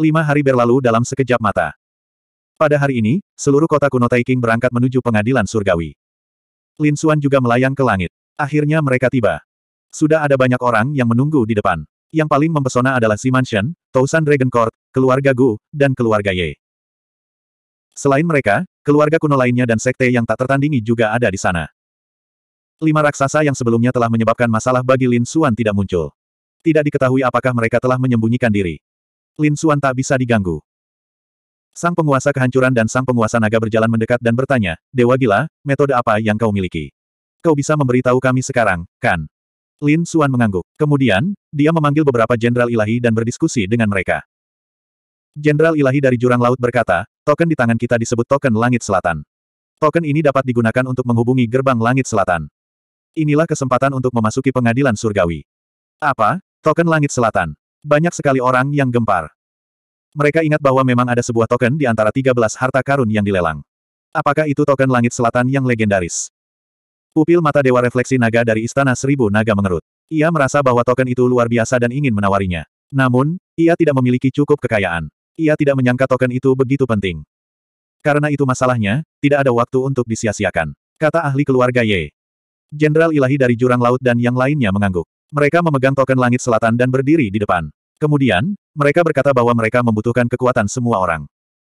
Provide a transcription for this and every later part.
Lima hari berlalu dalam sekejap mata. Pada hari ini, seluruh kota kuno Taiking berangkat menuju pengadilan surgawi. Lin Xuan juga melayang ke langit. Akhirnya mereka tiba. Sudah ada banyak orang yang menunggu di depan. Yang paling mempesona adalah Si Mansion, Tousan Dragon Court, keluarga Gu, dan keluarga Ye. Selain mereka, keluarga kuno lainnya dan sekte yang tak tertandingi juga ada di sana. Lima raksasa yang sebelumnya telah menyebabkan masalah bagi Lin Xuan tidak muncul. Tidak diketahui apakah mereka telah menyembunyikan diri. Lin Xuan tak bisa diganggu. Sang penguasa kehancuran dan sang penguasa naga berjalan mendekat dan bertanya, Dewa Gila, metode apa yang kau miliki? Kau bisa memberitahu kami sekarang, kan? Lin Xuan mengangguk. Kemudian, dia memanggil beberapa jenderal ilahi dan berdiskusi dengan mereka. Jenderal ilahi dari jurang laut berkata, token di tangan kita disebut token langit selatan. Token ini dapat digunakan untuk menghubungi gerbang langit selatan. Inilah kesempatan untuk memasuki pengadilan surgawi. Apa? Token langit selatan. Banyak sekali orang yang gempar. Mereka ingat bahwa memang ada sebuah token di antara 13 harta karun yang dilelang. Apakah itu token langit selatan yang legendaris? Pupil mata dewa refleksi naga dari Istana Seribu Naga mengerut. Ia merasa bahwa token itu luar biasa dan ingin menawarinya. Namun, ia tidak memiliki cukup kekayaan. Ia tidak menyangka token itu begitu penting. Karena itu masalahnya, tidak ada waktu untuk disia-siakan. Kata ahli keluarga Ye. Jenderal ilahi dari jurang laut dan yang lainnya mengangguk. Mereka memegang token langit selatan dan berdiri di depan. Kemudian, mereka berkata bahwa mereka membutuhkan kekuatan semua orang.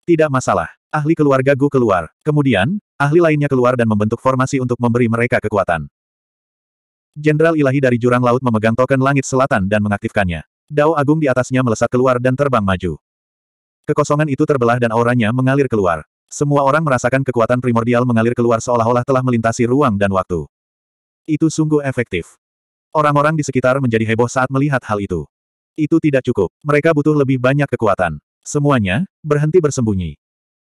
Tidak masalah. Ahli keluarga Gu keluar. Kemudian, ahli lainnya keluar dan membentuk formasi untuk memberi mereka kekuatan. Jenderal ilahi dari jurang laut memegang token langit selatan dan mengaktifkannya. Dao agung di atasnya melesat keluar dan terbang maju. Kekosongan itu terbelah dan auranya mengalir keluar. Semua orang merasakan kekuatan primordial mengalir keluar seolah-olah telah melintasi ruang dan waktu. Itu sungguh efektif. Orang-orang di sekitar menjadi heboh saat melihat hal itu. Itu tidak cukup. Mereka butuh lebih banyak kekuatan. Semuanya, berhenti bersembunyi.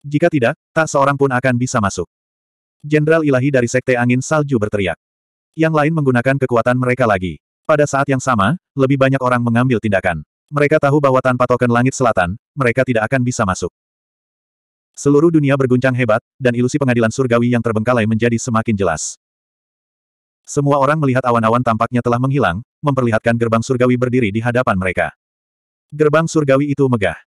Jika tidak, tak seorang pun akan bisa masuk. Jenderal ilahi dari Sekte Angin Salju berteriak. Yang lain menggunakan kekuatan mereka lagi. Pada saat yang sama, lebih banyak orang mengambil tindakan. Mereka tahu bahwa tanpa token langit selatan, mereka tidak akan bisa masuk. Seluruh dunia berguncang hebat, dan ilusi pengadilan surgawi yang terbengkalai menjadi semakin jelas. Semua orang melihat awan-awan tampaknya telah menghilang, memperlihatkan gerbang surgawi berdiri di hadapan mereka. Gerbang surgawi itu megah.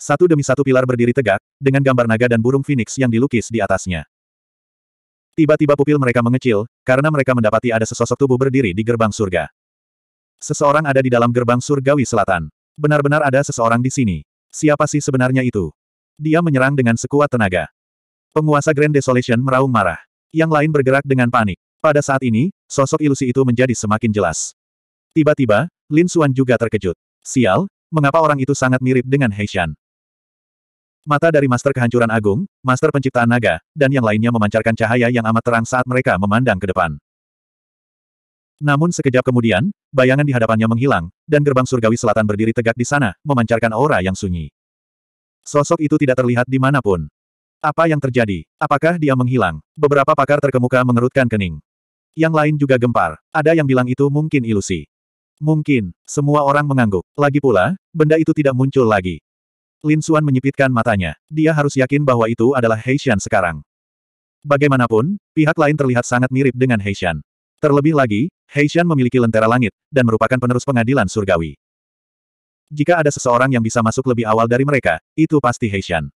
Satu demi satu pilar berdiri tegak, dengan gambar naga dan burung phoenix yang dilukis di atasnya. Tiba-tiba pupil mereka mengecil, karena mereka mendapati ada sesosok tubuh berdiri di gerbang surga. Seseorang ada di dalam gerbang surgawi selatan. Benar-benar ada seseorang di sini. Siapa sih sebenarnya itu? Dia menyerang dengan sekuat tenaga. Penguasa Grand Desolation meraung marah. Yang lain bergerak dengan panik. Pada saat ini, sosok ilusi itu menjadi semakin jelas. Tiba-tiba, Lin Xuan juga terkejut. Sial, mengapa orang itu sangat mirip dengan Heishan? Mata dari Master Kehancuran Agung, Master Penciptaan Naga, dan yang lainnya memancarkan cahaya yang amat terang saat mereka memandang ke depan. Namun sekejap kemudian, bayangan di hadapannya menghilang, dan gerbang surgawi selatan berdiri tegak di sana, memancarkan aura yang sunyi. Sosok itu tidak terlihat di manapun. Apa yang terjadi? Apakah dia menghilang? Beberapa pakar terkemuka mengerutkan kening. Yang lain juga gempar. Ada yang bilang itu mungkin ilusi. Mungkin, semua orang mengangguk. Lagi pula, benda itu tidak muncul lagi. Lin Xuan menyipitkan matanya. Dia harus yakin bahwa itu adalah Heishan sekarang. Bagaimanapun, pihak lain terlihat sangat mirip dengan Heishan. Terlebih lagi, Heishan memiliki lentera langit, dan merupakan penerus pengadilan surgawi. Jika ada seseorang yang bisa masuk lebih awal dari mereka, itu pasti Heishan.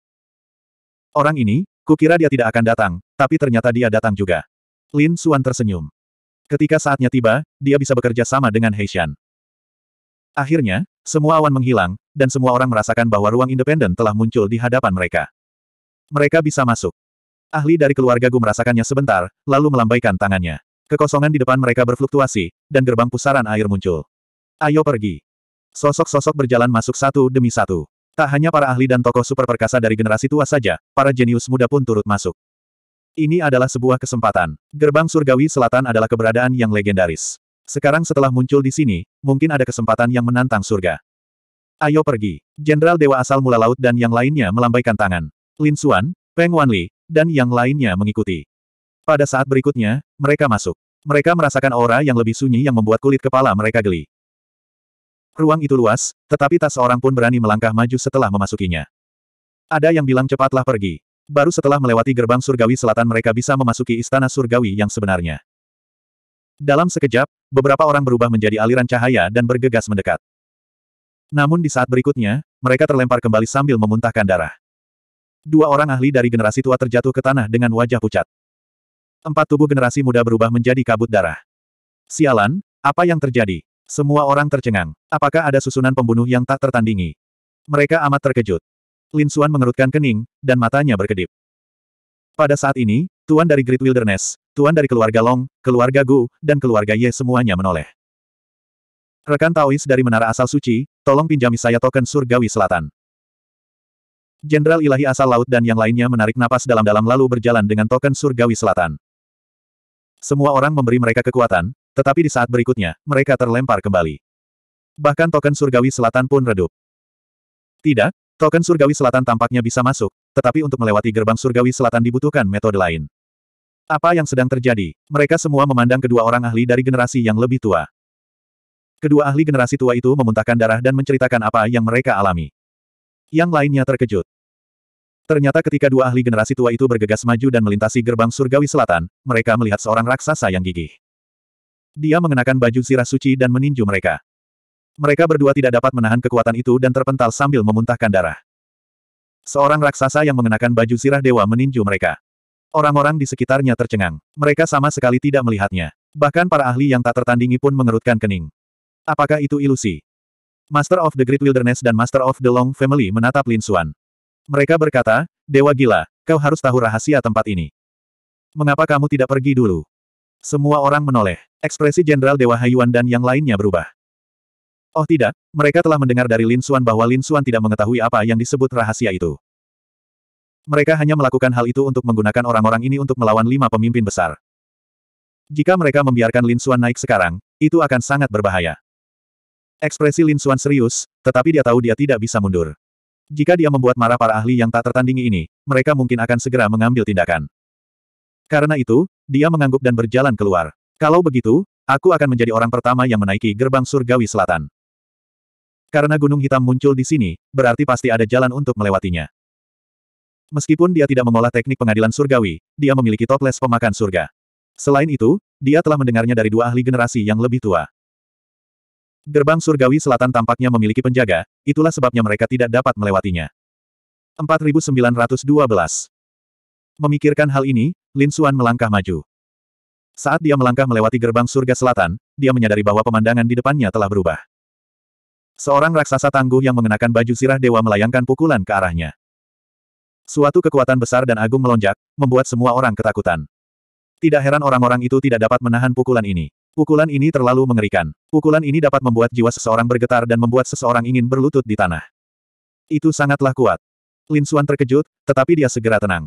Orang ini, kukira dia tidak akan datang, tapi ternyata dia datang juga. Lin Suan tersenyum. Ketika saatnya tiba, dia bisa bekerja sama dengan Heishan. Akhirnya, semua awan menghilang, dan semua orang merasakan bahwa ruang independen telah muncul di hadapan mereka. Mereka bisa masuk. Ahli dari keluarga Gu merasakannya sebentar, lalu melambaikan tangannya. Kekosongan di depan mereka berfluktuasi, dan gerbang pusaran air muncul. Ayo pergi. Sosok-sosok berjalan masuk satu demi satu. Tak hanya para ahli dan tokoh super perkasa dari generasi tua saja, para jenius muda pun turut masuk. Ini adalah sebuah kesempatan. Gerbang surgawi selatan adalah keberadaan yang legendaris. Sekarang setelah muncul di sini, mungkin ada kesempatan yang menantang surga. Ayo pergi. Jenderal Dewa asal mula laut dan yang lainnya melambaikan tangan. Lin Xuan, Peng Wanli, dan yang lainnya mengikuti. Pada saat berikutnya, mereka masuk. Mereka merasakan aura yang lebih sunyi yang membuat kulit kepala mereka geli. Ruang itu luas, tetapi tak seorang pun berani melangkah maju setelah memasukinya. Ada yang bilang cepatlah pergi. Baru setelah melewati gerbang surgawi selatan mereka bisa memasuki istana surgawi yang sebenarnya. Dalam sekejap, beberapa orang berubah menjadi aliran cahaya dan bergegas mendekat. Namun di saat berikutnya, mereka terlempar kembali sambil memuntahkan darah. Dua orang ahli dari generasi tua terjatuh ke tanah dengan wajah pucat. Empat tubuh generasi muda berubah menjadi kabut darah. Sialan, apa yang terjadi? Semua orang tercengang. Apakah ada susunan pembunuh yang tak tertandingi? Mereka amat terkejut. Lin Suan mengerutkan kening, dan matanya berkedip. Pada saat ini, Tuan dari Great Wilderness, Tuan dari keluarga Long, keluarga Gu, dan keluarga Ye semuanya menoleh. Rekan Taois dari Menara Asal Suci, tolong pinjami saya token Surgawi Selatan. Jenderal Ilahi Asal Laut dan yang lainnya menarik napas dalam-dalam lalu berjalan dengan token Surgawi Selatan. Semua orang memberi mereka kekuatan, tetapi di saat berikutnya, mereka terlempar kembali. Bahkan token Surgawi Selatan pun redup. Tidak, Token surgawi selatan tampaknya bisa masuk, tetapi untuk melewati gerbang surgawi selatan dibutuhkan metode lain. Apa yang sedang terjadi? Mereka semua memandang kedua orang ahli dari generasi yang lebih tua. Kedua ahli generasi tua itu memuntahkan darah dan menceritakan apa yang mereka alami. Yang lainnya terkejut. Ternyata ketika dua ahli generasi tua itu bergegas maju dan melintasi gerbang surgawi selatan, mereka melihat seorang raksasa yang gigih. Dia mengenakan baju zirah suci dan meninju mereka. Mereka berdua tidak dapat menahan kekuatan itu dan terpental sambil memuntahkan darah. Seorang raksasa yang mengenakan baju sirah dewa meninju mereka. Orang-orang di sekitarnya tercengang. Mereka sama sekali tidak melihatnya. Bahkan para ahli yang tak tertandingi pun mengerutkan kening. Apakah itu ilusi? Master of the Great Wilderness dan Master of the Long Family menatap Lin Xuan. Mereka berkata, Dewa gila, kau harus tahu rahasia tempat ini. Mengapa kamu tidak pergi dulu? Semua orang menoleh. Ekspresi Jenderal Dewa Hayuan dan yang lainnya berubah. Oh tidak, mereka telah mendengar dari Lin Xuan bahwa Lin Xuan tidak mengetahui apa yang disebut rahasia itu. Mereka hanya melakukan hal itu untuk menggunakan orang-orang ini untuk melawan lima pemimpin besar. Jika mereka membiarkan Lin Xuan naik sekarang, itu akan sangat berbahaya. Ekspresi Lin Xuan serius, tetapi dia tahu dia tidak bisa mundur. Jika dia membuat marah para ahli yang tak tertandingi ini, mereka mungkin akan segera mengambil tindakan. Karena itu, dia mengangguk dan berjalan keluar. Kalau begitu, aku akan menjadi orang pertama yang menaiki gerbang surgawi selatan. Karena gunung hitam muncul di sini, berarti pasti ada jalan untuk melewatinya. Meskipun dia tidak mengolah teknik pengadilan surgawi, dia memiliki toples pemakan surga. Selain itu, dia telah mendengarnya dari dua ahli generasi yang lebih tua. Gerbang surgawi selatan tampaknya memiliki penjaga, itulah sebabnya mereka tidak dapat melewatinya. 4912 Memikirkan hal ini, Lin Xuan melangkah maju. Saat dia melangkah melewati gerbang surga selatan, dia menyadari bahwa pemandangan di depannya telah berubah. Seorang raksasa tangguh yang mengenakan baju sirah dewa melayangkan pukulan ke arahnya. Suatu kekuatan besar dan agung melonjak, membuat semua orang ketakutan. Tidak heran orang-orang itu tidak dapat menahan pukulan ini. Pukulan ini terlalu mengerikan. Pukulan ini dapat membuat jiwa seseorang bergetar dan membuat seseorang ingin berlutut di tanah. Itu sangatlah kuat. Lin Suan terkejut, tetapi dia segera tenang.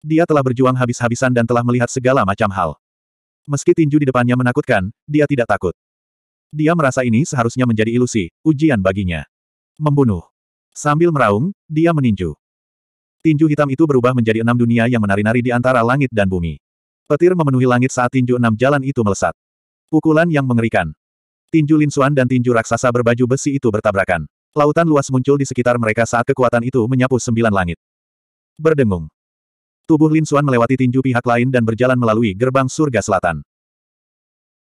Dia telah berjuang habis-habisan dan telah melihat segala macam hal. Meski tinju di depannya menakutkan, dia tidak takut. Dia merasa ini seharusnya menjadi ilusi, ujian baginya. Membunuh. Sambil meraung, dia meninju. Tinju hitam itu berubah menjadi enam dunia yang menari-nari di antara langit dan bumi. Petir memenuhi langit saat tinju enam jalan itu melesat. Pukulan yang mengerikan. Tinju Lin Xuan dan tinju raksasa berbaju besi itu bertabrakan. Lautan luas muncul di sekitar mereka saat kekuatan itu menyapu sembilan langit. Berdengung. Tubuh Lin Xuan melewati tinju pihak lain dan berjalan melalui gerbang surga selatan.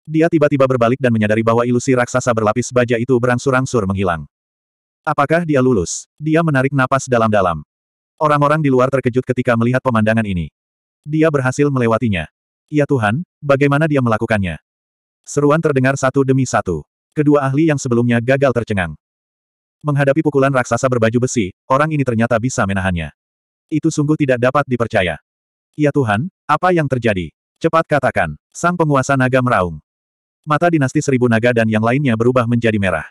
Dia tiba-tiba berbalik dan menyadari bahwa ilusi raksasa berlapis baja itu berangsur-angsur menghilang. Apakah dia lulus? Dia menarik napas dalam-dalam. Orang-orang di luar terkejut ketika melihat pemandangan ini. Dia berhasil melewatinya. Ya Tuhan, bagaimana dia melakukannya? Seruan terdengar satu demi satu. Kedua ahli yang sebelumnya gagal tercengang. Menghadapi pukulan raksasa berbaju besi, orang ini ternyata bisa menahannya. Itu sungguh tidak dapat dipercaya. Ya Tuhan, apa yang terjadi? Cepat katakan, sang penguasa naga meraung. Mata dinasti seribu naga dan yang lainnya berubah menjadi merah.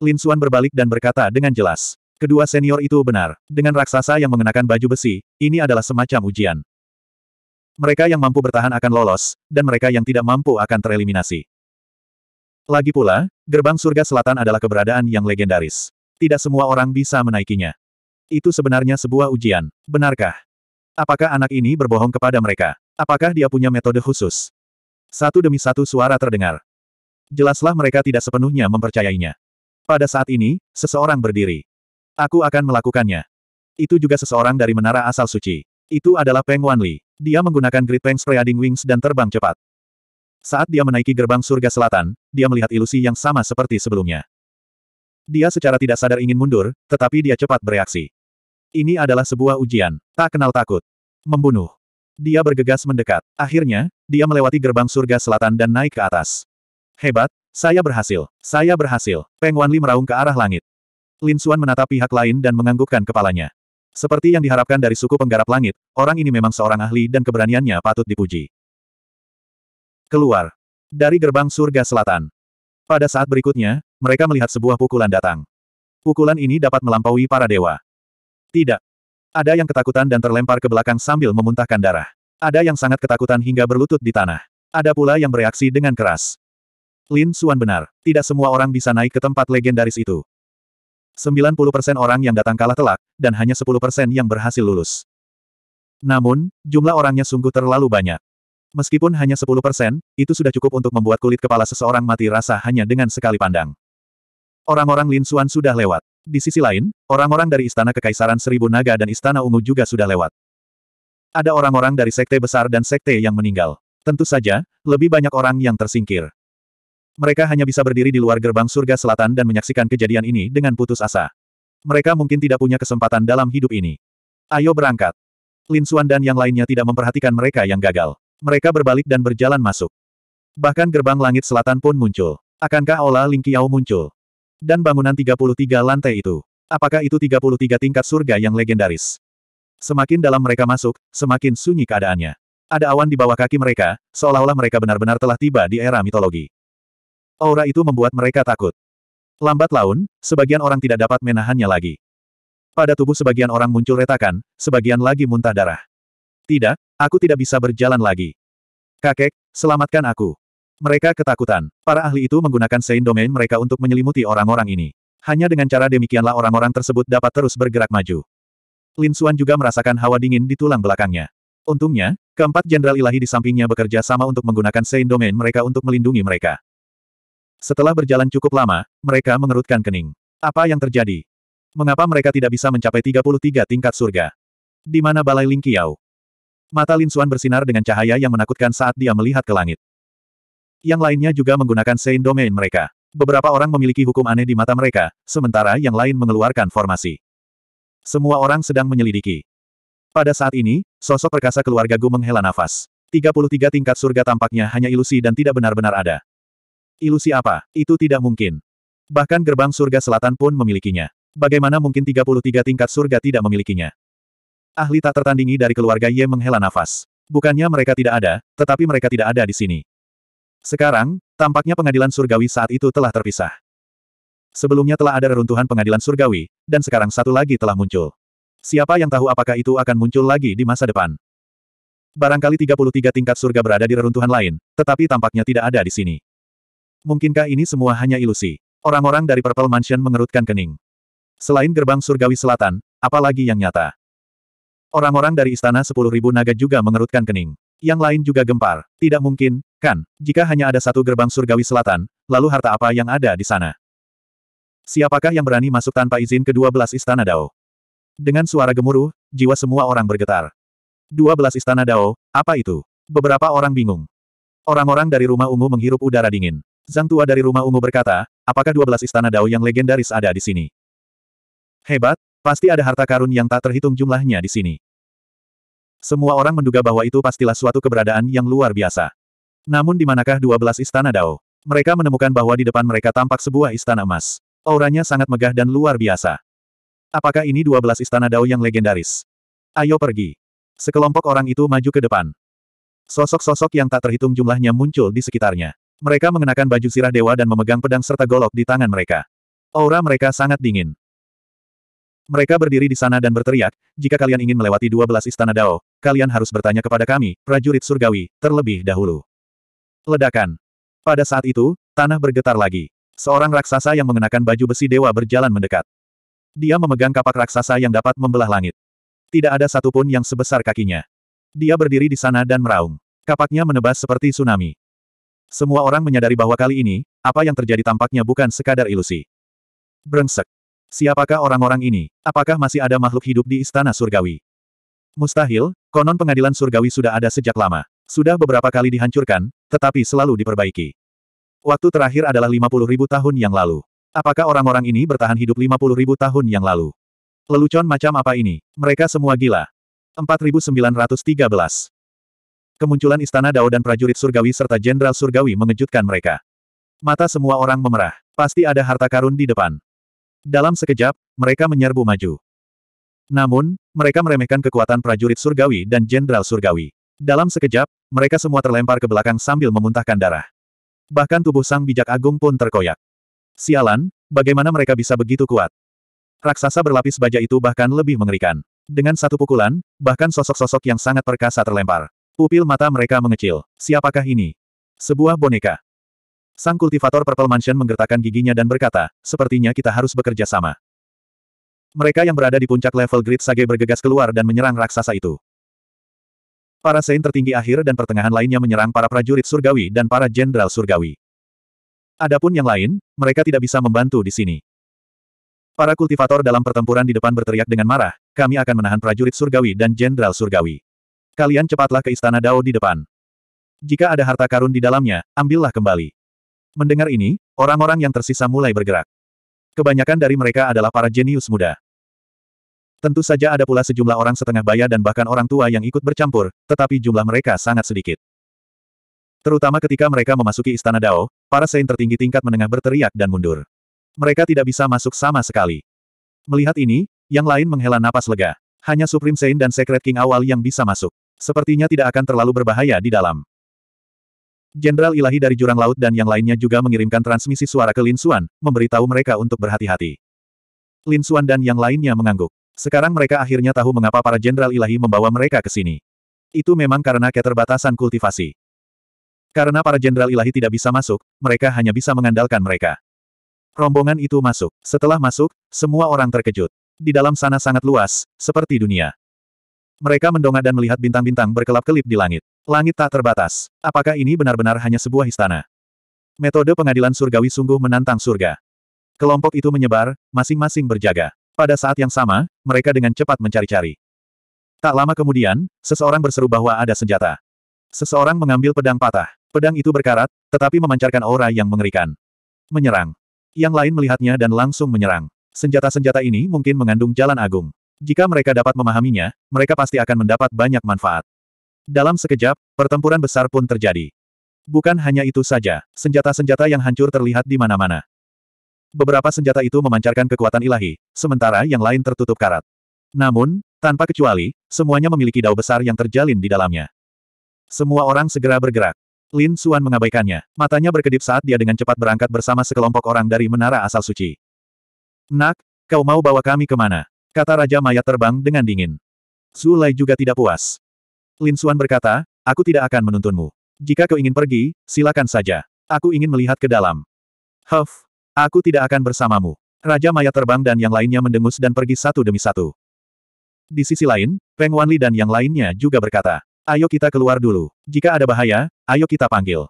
Lin Suan berbalik dan berkata dengan jelas. Kedua senior itu benar. Dengan raksasa yang mengenakan baju besi, ini adalah semacam ujian. Mereka yang mampu bertahan akan lolos, dan mereka yang tidak mampu akan tereliminasi. Lagi pula, gerbang surga selatan adalah keberadaan yang legendaris. Tidak semua orang bisa menaikinya. Itu sebenarnya sebuah ujian, benarkah? Apakah anak ini berbohong kepada mereka? Apakah dia punya metode khusus? Satu demi satu suara terdengar. Jelaslah mereka tidak sepenuhnya mempercayainya. Pada saat ini, seseorang berdiri. Aku akan melakukannya. Itu juga seseorang dari menara asal suci. Itu adalah Peng Wanli. Dia menggunakan Great Peng Spreading Wings dan terbang cepat. Saat dia menaiki gerbang surga selatan, dia melihat ilusi yang sama seperti sebelumnya. Dia secara tidak sadar ingin mundur, tetapi dia cepat bereaksi. Ini adalah sebuah ujian, tak kenal takut. Membunuh. Dia bergegas mendekat. Akhirnya, dia melewati gerbang surga selatan dan naik ke atas. Hebat, saya berhasil, saya berhasil, Peng Wanli meraung ke arah langit. Lin Xuan menatap pihak lain dan menganggukkan kepalanya. Seperti yang diharapkan dari suku penggarap langit, orang ini memang seorang ahli dan keberaniannya patut dipuji. Keluar. Dari gerbang surga selatan. Pada saat berikutnya, mereka melihat sebuah pukulan datang. Pukulan ini dapat melampaui para dewa. Tidak. Ada yang ketakutan dan terlempar ke belakang sambil memuntahkan darah. Ada yang sangat ketakutan hingga berlutut di tanah. Ada pula yang bereaksi dengan keras. Lin Suan benar, tidak semua orang bisa naik ke tempat legendaris itu. 90% orang yang datang kalah telak, dan hanya 10% yang berhasil lulus. Namun, jumlah orangnya sungguh terlalu banyak. Meskipun hanya 10%, itu sudah cukup untuk membuat kulit kepala seseorang mati rasa hanya dengan sekali pandang. Orang-orang Lin Suan sudah lewat. Di sisi lain, orang-orang dari Istana Kekaisaran Seribu Naga dan Istana Ungu juga sudah lewat. Ada orang-orang dari sekte besar dan sekte yang meninggal. Tentu saja, lebih banyak orang yang tersingkir. Mereka hanya bisa berdiri di luar gerbang surga selatan dan menyaksikan kejadian ini dengan putus asa. Mereka mungkin tidak punya kesempatan dalam hidup ini. Ayo berangkat. Lin Xuan dan yang lainnya tidak memperhatikan mereka yang gagal. Mereka berbalik dan berjalan masuk. Bahkan gerbang langit selatan pun muncul. Akankah Ola Ling Qiao muncul? Dan bangunan 33 lantai itu. Apakah itu 33 tingkat surga yang legendaris? Semakin dalam mereka masuk, semakin sunyi keadaannya. Ada awan di bawah kaki mereka, seolah-olah mereka benar-benar telah tiba di era mitologi. Aura itu membuat mereka takut. Lambat laun, sebagian orang tidak dapat menahannya lagi. Pada tubuh sebagian orang muncul retakan, sebagian lagi muntah darah. Tidak, aku tidak bisa berjalan lagi. Kakek, selamatkan aku. Mereka ketakutan. Para ahli itu menggunakan Sein Domain mereka untuk menyelimuti orang-orang ini. Hanya dengan cara demikianlah orang-orang tersebut dapat terus bergerak maju. Lin Xuan juga merasakan hawa dingin di tulang belakangnya. Untungnya, keempat jenderal ilahi di sampingnya bekerja sama untuk menggunakan Sein Domain mereka untuk melindungi mereka. Setelah berjalan cukup lama, mereka mengerutkan kening. Apa yang terjadi? Mengapa mereka tidak bisa mencapai 33 tingkat surga? Di mana balai Ling Qiao? Mata Lin Xuan bersinar dengan cahaya yang menakutkan saat dia melihat ke langit. Yang lainnya juga menggunakan Sein Domain mereka. Beberapa orang memiliki hukum aneh di mata mereka, sementara yang lain mengeluarkan formasi. Semua orang sedang menyelidiki. Pada saat ini, sosok perkasa keluarga Gu menghela nafas. 33 tingkat surga tampaknya hanya ilusi dan tidak benar-benar ada. Ilusi apa? Itu tidak mungkin. Bahkan gerbang surga selatan pun memilikinya. Bagaimana mungkin 33 tingkat surga tidak memilikinya? Ahli tak tertandingi dari keluarga Ye menghela nafas. Bukannya mereka tidak ada, tetapi mereka tidak ada di sini. Sekarang, tampaknya pengadilan surgawi saat itu telah terpisah. Sebelumnya telah ada reruntuhan pengadilan surgawi, dan sekarang satu lagi telah muncul. Siapa yang tahu apakah itu akan muncul lagi di masa depan? Barangkali 33 tingkat surga berada di reruntuhan lain, tetapi tampaknya tidak ada di sini. Mungkinkah ini semua hanya ilusi? Orang-orang dari Purple Mansion mengerutkan kening. Selain gerbang surgawi selatan, apa lagi yang nyata? Orang-orang dari istana 10.000 naga juga mengerutkan kening. Yang lain juga gempar. Tidak mungkin, kan, jika hanya ada satu gerbang surgawi selatan, lalu harta apa yang ada di sana? Siapakah yang berani masuk tanpa izin ke-12 Istana Dao? Dengan suara gemuruh, jiwa semua orang bergetar. 12 Istana Dao, apa itu? Beberapa orang bingung. Orang-orang dari rumah ungu menghirup udara dingin. Zhang Tua dari rumah ungu berkata, apakah 12 Istana Dao yang legendaris ada di sini? Hebat, pasti ada harta karun yang tak terhitung jumlahnya di sini. Semua orang menduga bahwa itu pastilah suatu keberadaan yang luar biasa. Namun di manakah 12 istana Dao? Mereka menemukan bahwa di depan mereka tampak sebuah istana emas. Auranya sangat megah dan luar biasa. Apakah ini 12 istana Dao yang legendaris? Ayo pergi. Sekelompok orang itu maju ke depan. Sosok-sosok yang tak terhitung jumlahnya muncul di sekitarnya. Mereka mengenakan baju sirah dewa dan memegang pedang serta golok di tangan mereka. Aura mereka sangat dingin. Mereka berdiri di sana dan berteriak, jika kalian ingin melewati 12 istana Dao, kalian harus bertanya kepada kami, prajurit surgawi, terlebih dahulu. Ledakan. Pada saat itu, tanah bergetar lagi. Seorang raksasa yang mengenakan baju besi dewa berjalan mendekat. Dia memegang kapak raksasa yang dapat membelah langit. Tidak ada satupun yang sebesar kakinya. Dia berdiri di sana dan meraung. Kapaknya menebas seperti tsunami. Semua orang menyadari bahwa kali ini, apa yang terjadi tampaknya bukan sekadar ilusi. Brengsek. Siapakah orang-orang ini? Apakah masih ada makhluk hidup di istana surgawi? Mustahil, konon pengadilan surgawi sudah ada sejak lama. Sudah beberapa kali dihancurkan, tetapi selalu diperbaiki. Waktu terakhir adalah 50 tahun yang lalu. Apakah orang-orang ini bertahan hidup 50 tahun yang lalu? Lelucon macam apa ini? Mereka semua gila. 4913 Kemunculan Istana Dao dan prajurit surgawi serta Jenderal Surgawi mengejutkan mereka. Mata semua orang memerah. Pasti ada harta karun di depan. Dalam sekejap, mereka menyerbu maju. Namun, mereka meremehkan kekuatan prajurit surgawi dan jenderal surgawi. Dalam sekejap, mereka semua terlempar ke belakang sambil memuntahkan darah bahkan tubuh sang bijak agung pun terkoyak. Sialan, bagaimana mereka bisa begitu kuat? Raksasa berlapis baja itu bahkan lebih mengerikan. Dengan satu pukulan, bahkan sosok-sosok yang sangat perkasa terlempar. Pupil mata mereka mengecil. Siapakah ini? Sebuah boneka. Sang kultivator Purple Mansion menggertakkan giginya dan berkata, sepertinya kita harus bekerja sama. Mereka yang berada di puncak level Grid Sage bergegas keluar dan menyerang raksasa itu. Para Saint tertinggi akhir dan pertengahan lainnya menyerang para prajurit surgawi dan para jenderal surgawi. Adapun yang lain, mereka tidak bisa membantu di sini. Para kultivator dalam pertempuran di depan berteriak dengan marah, kami akan menahan prajurit surgawi dan jenderal surgawi. Kalian cepatlah ke istana Dao di depan. Jika ada harta karun di dalamnya, ambillah kembali. Mendengar ini, orang-orang yang tersisa mulai bergerak. Kebanyakan dari mereka adalah para jenius muda. Tentu saja ada pula sejumlah orang setengah baya dan bahkan orang tua yang ikut bercampur, tetapi jumlah mereka sangat sedikit. Terutama ketika mereka memasuki istana Dao, para sein tertinggi tingkat menengah berteriak dan mundur. Mereka tidak bisa masuk sama sekali. Melihat ini, yang lain menghela napas lega. Hanya Supreme Sein dan Secret King awal yang bisa masuk. Sepertinya tidak akan terlalu berbahaya di dalam. Jenderal Ilahi dari Jurang Laut dan yang lainnya juga mengirimkan transmisi suara ke Lin Xuan, memberitahu mereka untuk berhati-hati. Lin Xuan dan yang lainnya mengangguk. Sekarang mereka akhirnya tahu mengapa para jenderal ilahi membawa mereka ke sini. Itu memang karena keterbatasan kultivasi. Karena para jenderal ilahi tidak bisa masuk, mereka hanya bisa mengandalkan mereka. Rombongan itu masuk. Setelah masuk, semua orang terkejut. Di dalam sana sangat luas, seperti dunia. Mereka mendongak dan melihat bintang-bintang berkelap-kelip di langit. Langit tak terbatas. Apakah ini benar-benar hanya sebuah istana? Metode pengadilan surgawi sungguh menantang surga. Kelompok itu menyebar, masing-masing berjaga. Pada saat yang sama, mereka dengan cepat mencari-cari. Tak lama kemudian, seseorang berseru bahwa ada senjata. Seseorang mengambil pedang patah. Pedang itu berkarat, tetapi memancarkan aura yang mengerikan. Menyerang. Yang lain melihatnya dan langsung menyerang. Senjata-senjata ini mungkin mengandung jalan agung. Jika mereka dapat memahaminya, mereka pasti akan mendapat banyak manfaat. Dalam sekejap, pertempuran besar pun terjadi. Bukan hanya itu saja, senjata-senjata yang hancur terlihat di mana-mana. Beberapa senjata itu memancarkan kekuatan ilahi, sementara yang lain tertutup karat. Namun, tanpa kecuali, semuanya memiliki dao besar yang terjalin di dalamnya. Semua orang segera bergerak. Lin Suan mengabaikannya. Matanya berkedip saat dia dengan cepat berangkat bersama sekelompok orang dari menara asal suci. Nak, kau mau bawa kami kemana? Kata Raja Mayat terbang dengan dingin. Zulai juga tidak puas. Lin Suan berkata, aku tidak akan menuntunmu. Jika kau ingin pergi, silakan saja. Aku ingin melihat ke dalam. Huff, Aku tidak akan bersamamu. Raja Maya terbang dan yang lainnya mendengus dan pergi satu demi satu. Di sisi lain, Peng Wanli dan yang lainnya juga berkata, ayo kita keluar dulu. Jika ada bahaya, ayo kita panggil.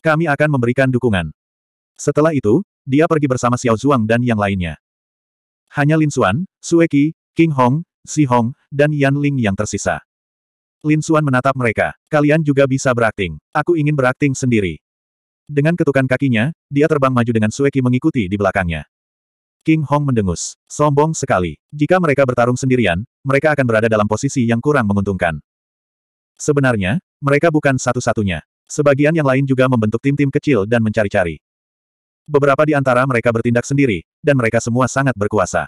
Kami akan memberikan dukungan. Setelah itu, dia pergi bersama Xiao Zhuang dan yang lainnya. Hanya Lin Xuan, Sue Qi, King Hong, Si Hong, dan Yan Ling yang tersisa. Lin Xuan menatap mereka. Kalian juga bisa berakting. Aku ingin berakting sendiri. Dengan ketukan kakinya, dia terbang maju dengan Sueki mengikuti di belakangnya. King Hong mendengus. Sombong sekali. Jika mereka bertarung sendirian, mereka akan berada dalam posisi yang kurang menguntungkan. Sebenarnya, mereka bukan satu-satunya. Sebagian yang lain juga membentuk tim-tim kecil dan mencari-cari. Beberapa di antara mereka bertindak sendiri, dan mereka semua sangat berkuasa.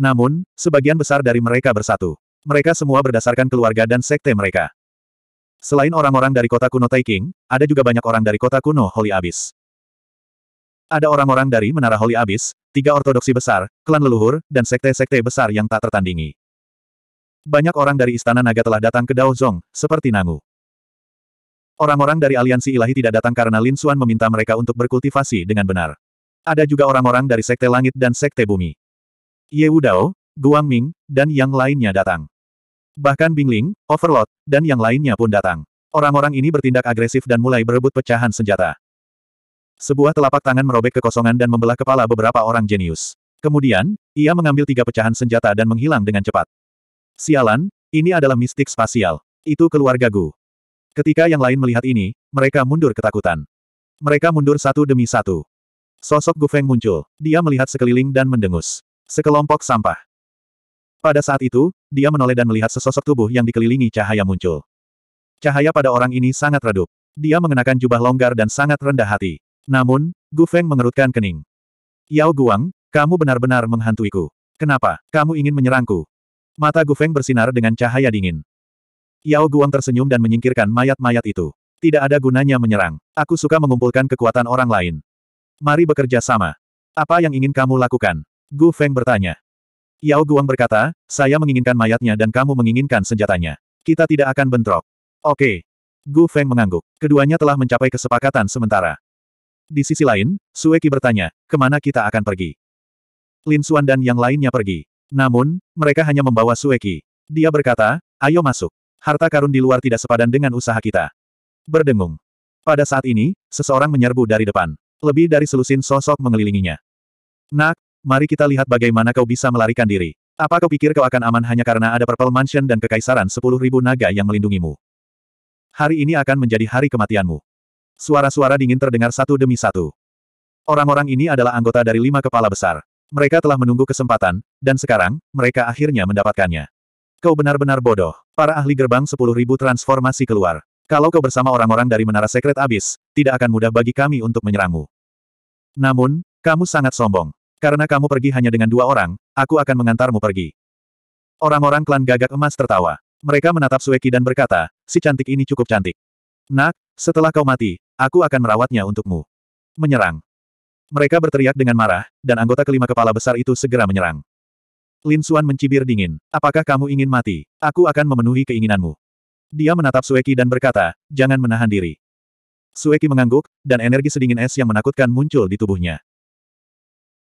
Namun, sebagian besar dari mereka bersatu. Mereka semua berdasarkan keluarga dan sekte mereka. Selain orang-orang dari kota kuno Taiking, ada juga banyak orang dari kota kuno Holy Abyss. Ada orang-orang dari Menara Holy Abyss, tiga ortodoksi besar, klan leluhur, dan sekte-sekte besar yang tak tertandingi. Banyak orang dari Istana Naga telah datang ke Dao Zong, seperti Nangu. Orang-orang dari aliansi ilahi tidak datang karena Lin Xuan meminta mereka untuk berkultivasi dengan benar. Ada juga orang-orang dari Sekte Langit dan Sekte Bumi. Ye Wudao, Guang Ming, dan yang lainnya datang. Bahkan Bingling, Overlord, dan yang lainnya pun datang. Orang-orang ini bertindak agresif dan mulai berebut pecahan senjata. Sebuah telapak tangan merobek kekosongan dan membelah kepala beberapa orang jenius. Kemudian, ia mengambil tiga pecahan senjata dan menghilang dengan cepat. Sialan, ini adalah mistik spasial. Itu keluarga Gu. Ketika yang lain melihat ini, mereka mundur ketakutan. Mereka mundur satu demi satu. Sosok Gu Feng muncul. Dia melihat sekeliling dan mendengus. Sekelompok sampah. Pada saat itu, dia menoleh dan melihat sesosok tubuh yang dikelilingi cahaya muncul. Cahaya pada orang ini sangat redup. Dia mengenakan jubah longgar dan sangat rendah hati. Namun, Gu Feng mengerutkan kening. Yao Guang, kamu benar-benar menghantuiku. Kenapa? Kamu ingin menyerangku? Mata Gu Feng bersinar dengan cahaya dingin. Yao Guang tersenyum dan menyingkirkan mayat-mayat itu. Tidak ada gunanya menyerang. Aku suka mengumpulkan kekuatan orang lain. Mari bekerja sama. Apa yang ingin kamu lakukan? Gu Feng bertanya. Yao Guang berkata, saya menginginkan mayatnya dan kamu menginginkan senjatanya. Kita tidak akan bentrok. Oke. Gu Feng mengangguk. Keduanya telah mencapai kesepakatan sementara. Di sisi lain, Sue Qi bertanya, kemana kita akan pergi? Lin Xuan dan yang lainnya pergi. Namun, mereka hanya membawa Sue Qi. Dia berkata, ayo masuk. Harta karun di luar tidak sepadan dengan usaha kita. Berdengung. Pada saat ini, seseorang menyerbu dari depan. Lebih dari selusin sosok mengelilinginya. Nak, Mari kita lihat bagaimana kau bisa melarikan diri. Apa kau pikir kau akan aman hanya karena ada Purple Mansion dan kekaisaran sepuluh ribu naga yang melindungimu? Hari ini akan menjadi hari kematianmu. Suara-suara dingin terdengar satu demi satu. Orang-orang ini adalah anggota dari lima kepala besar. Mereka telah menunggu kesempatan, dan sekarang, mereka akhirnya mendapatkannya. Kau benar-benar bodoh. Para ahli gerbang sepuluh ribu transformasi keluar. Kalau kau bersama orang-orang dari Menara Secret Abis, tidak akan mudah bagi kami untuk menyerangmu. Namun, kamu sangat sombong. Karena kamu pergi hanya dengan dua orang, aku akan mengantarmu pergi. Orang-orang klan gagak emas tertawa. Mereka menatap Sueki dan berkata, si cantik ini cukup cantik. Nak, setelah kau mati, aku akan merawatnya untukmu. Menyerang. Mereka berteriak dengan marah, dan anggota kelima kepala besar itu segera menyerang. Lin Suan mencibir dingin. Apakah kamu ingin mati? Aku akan memenuhi keinginanmu. Dia menatap Sueki dan berkata, jangan menahan diri. Sueki mengangguk, dan energi sedingin es yang menakutkan muncul di tubuhnya.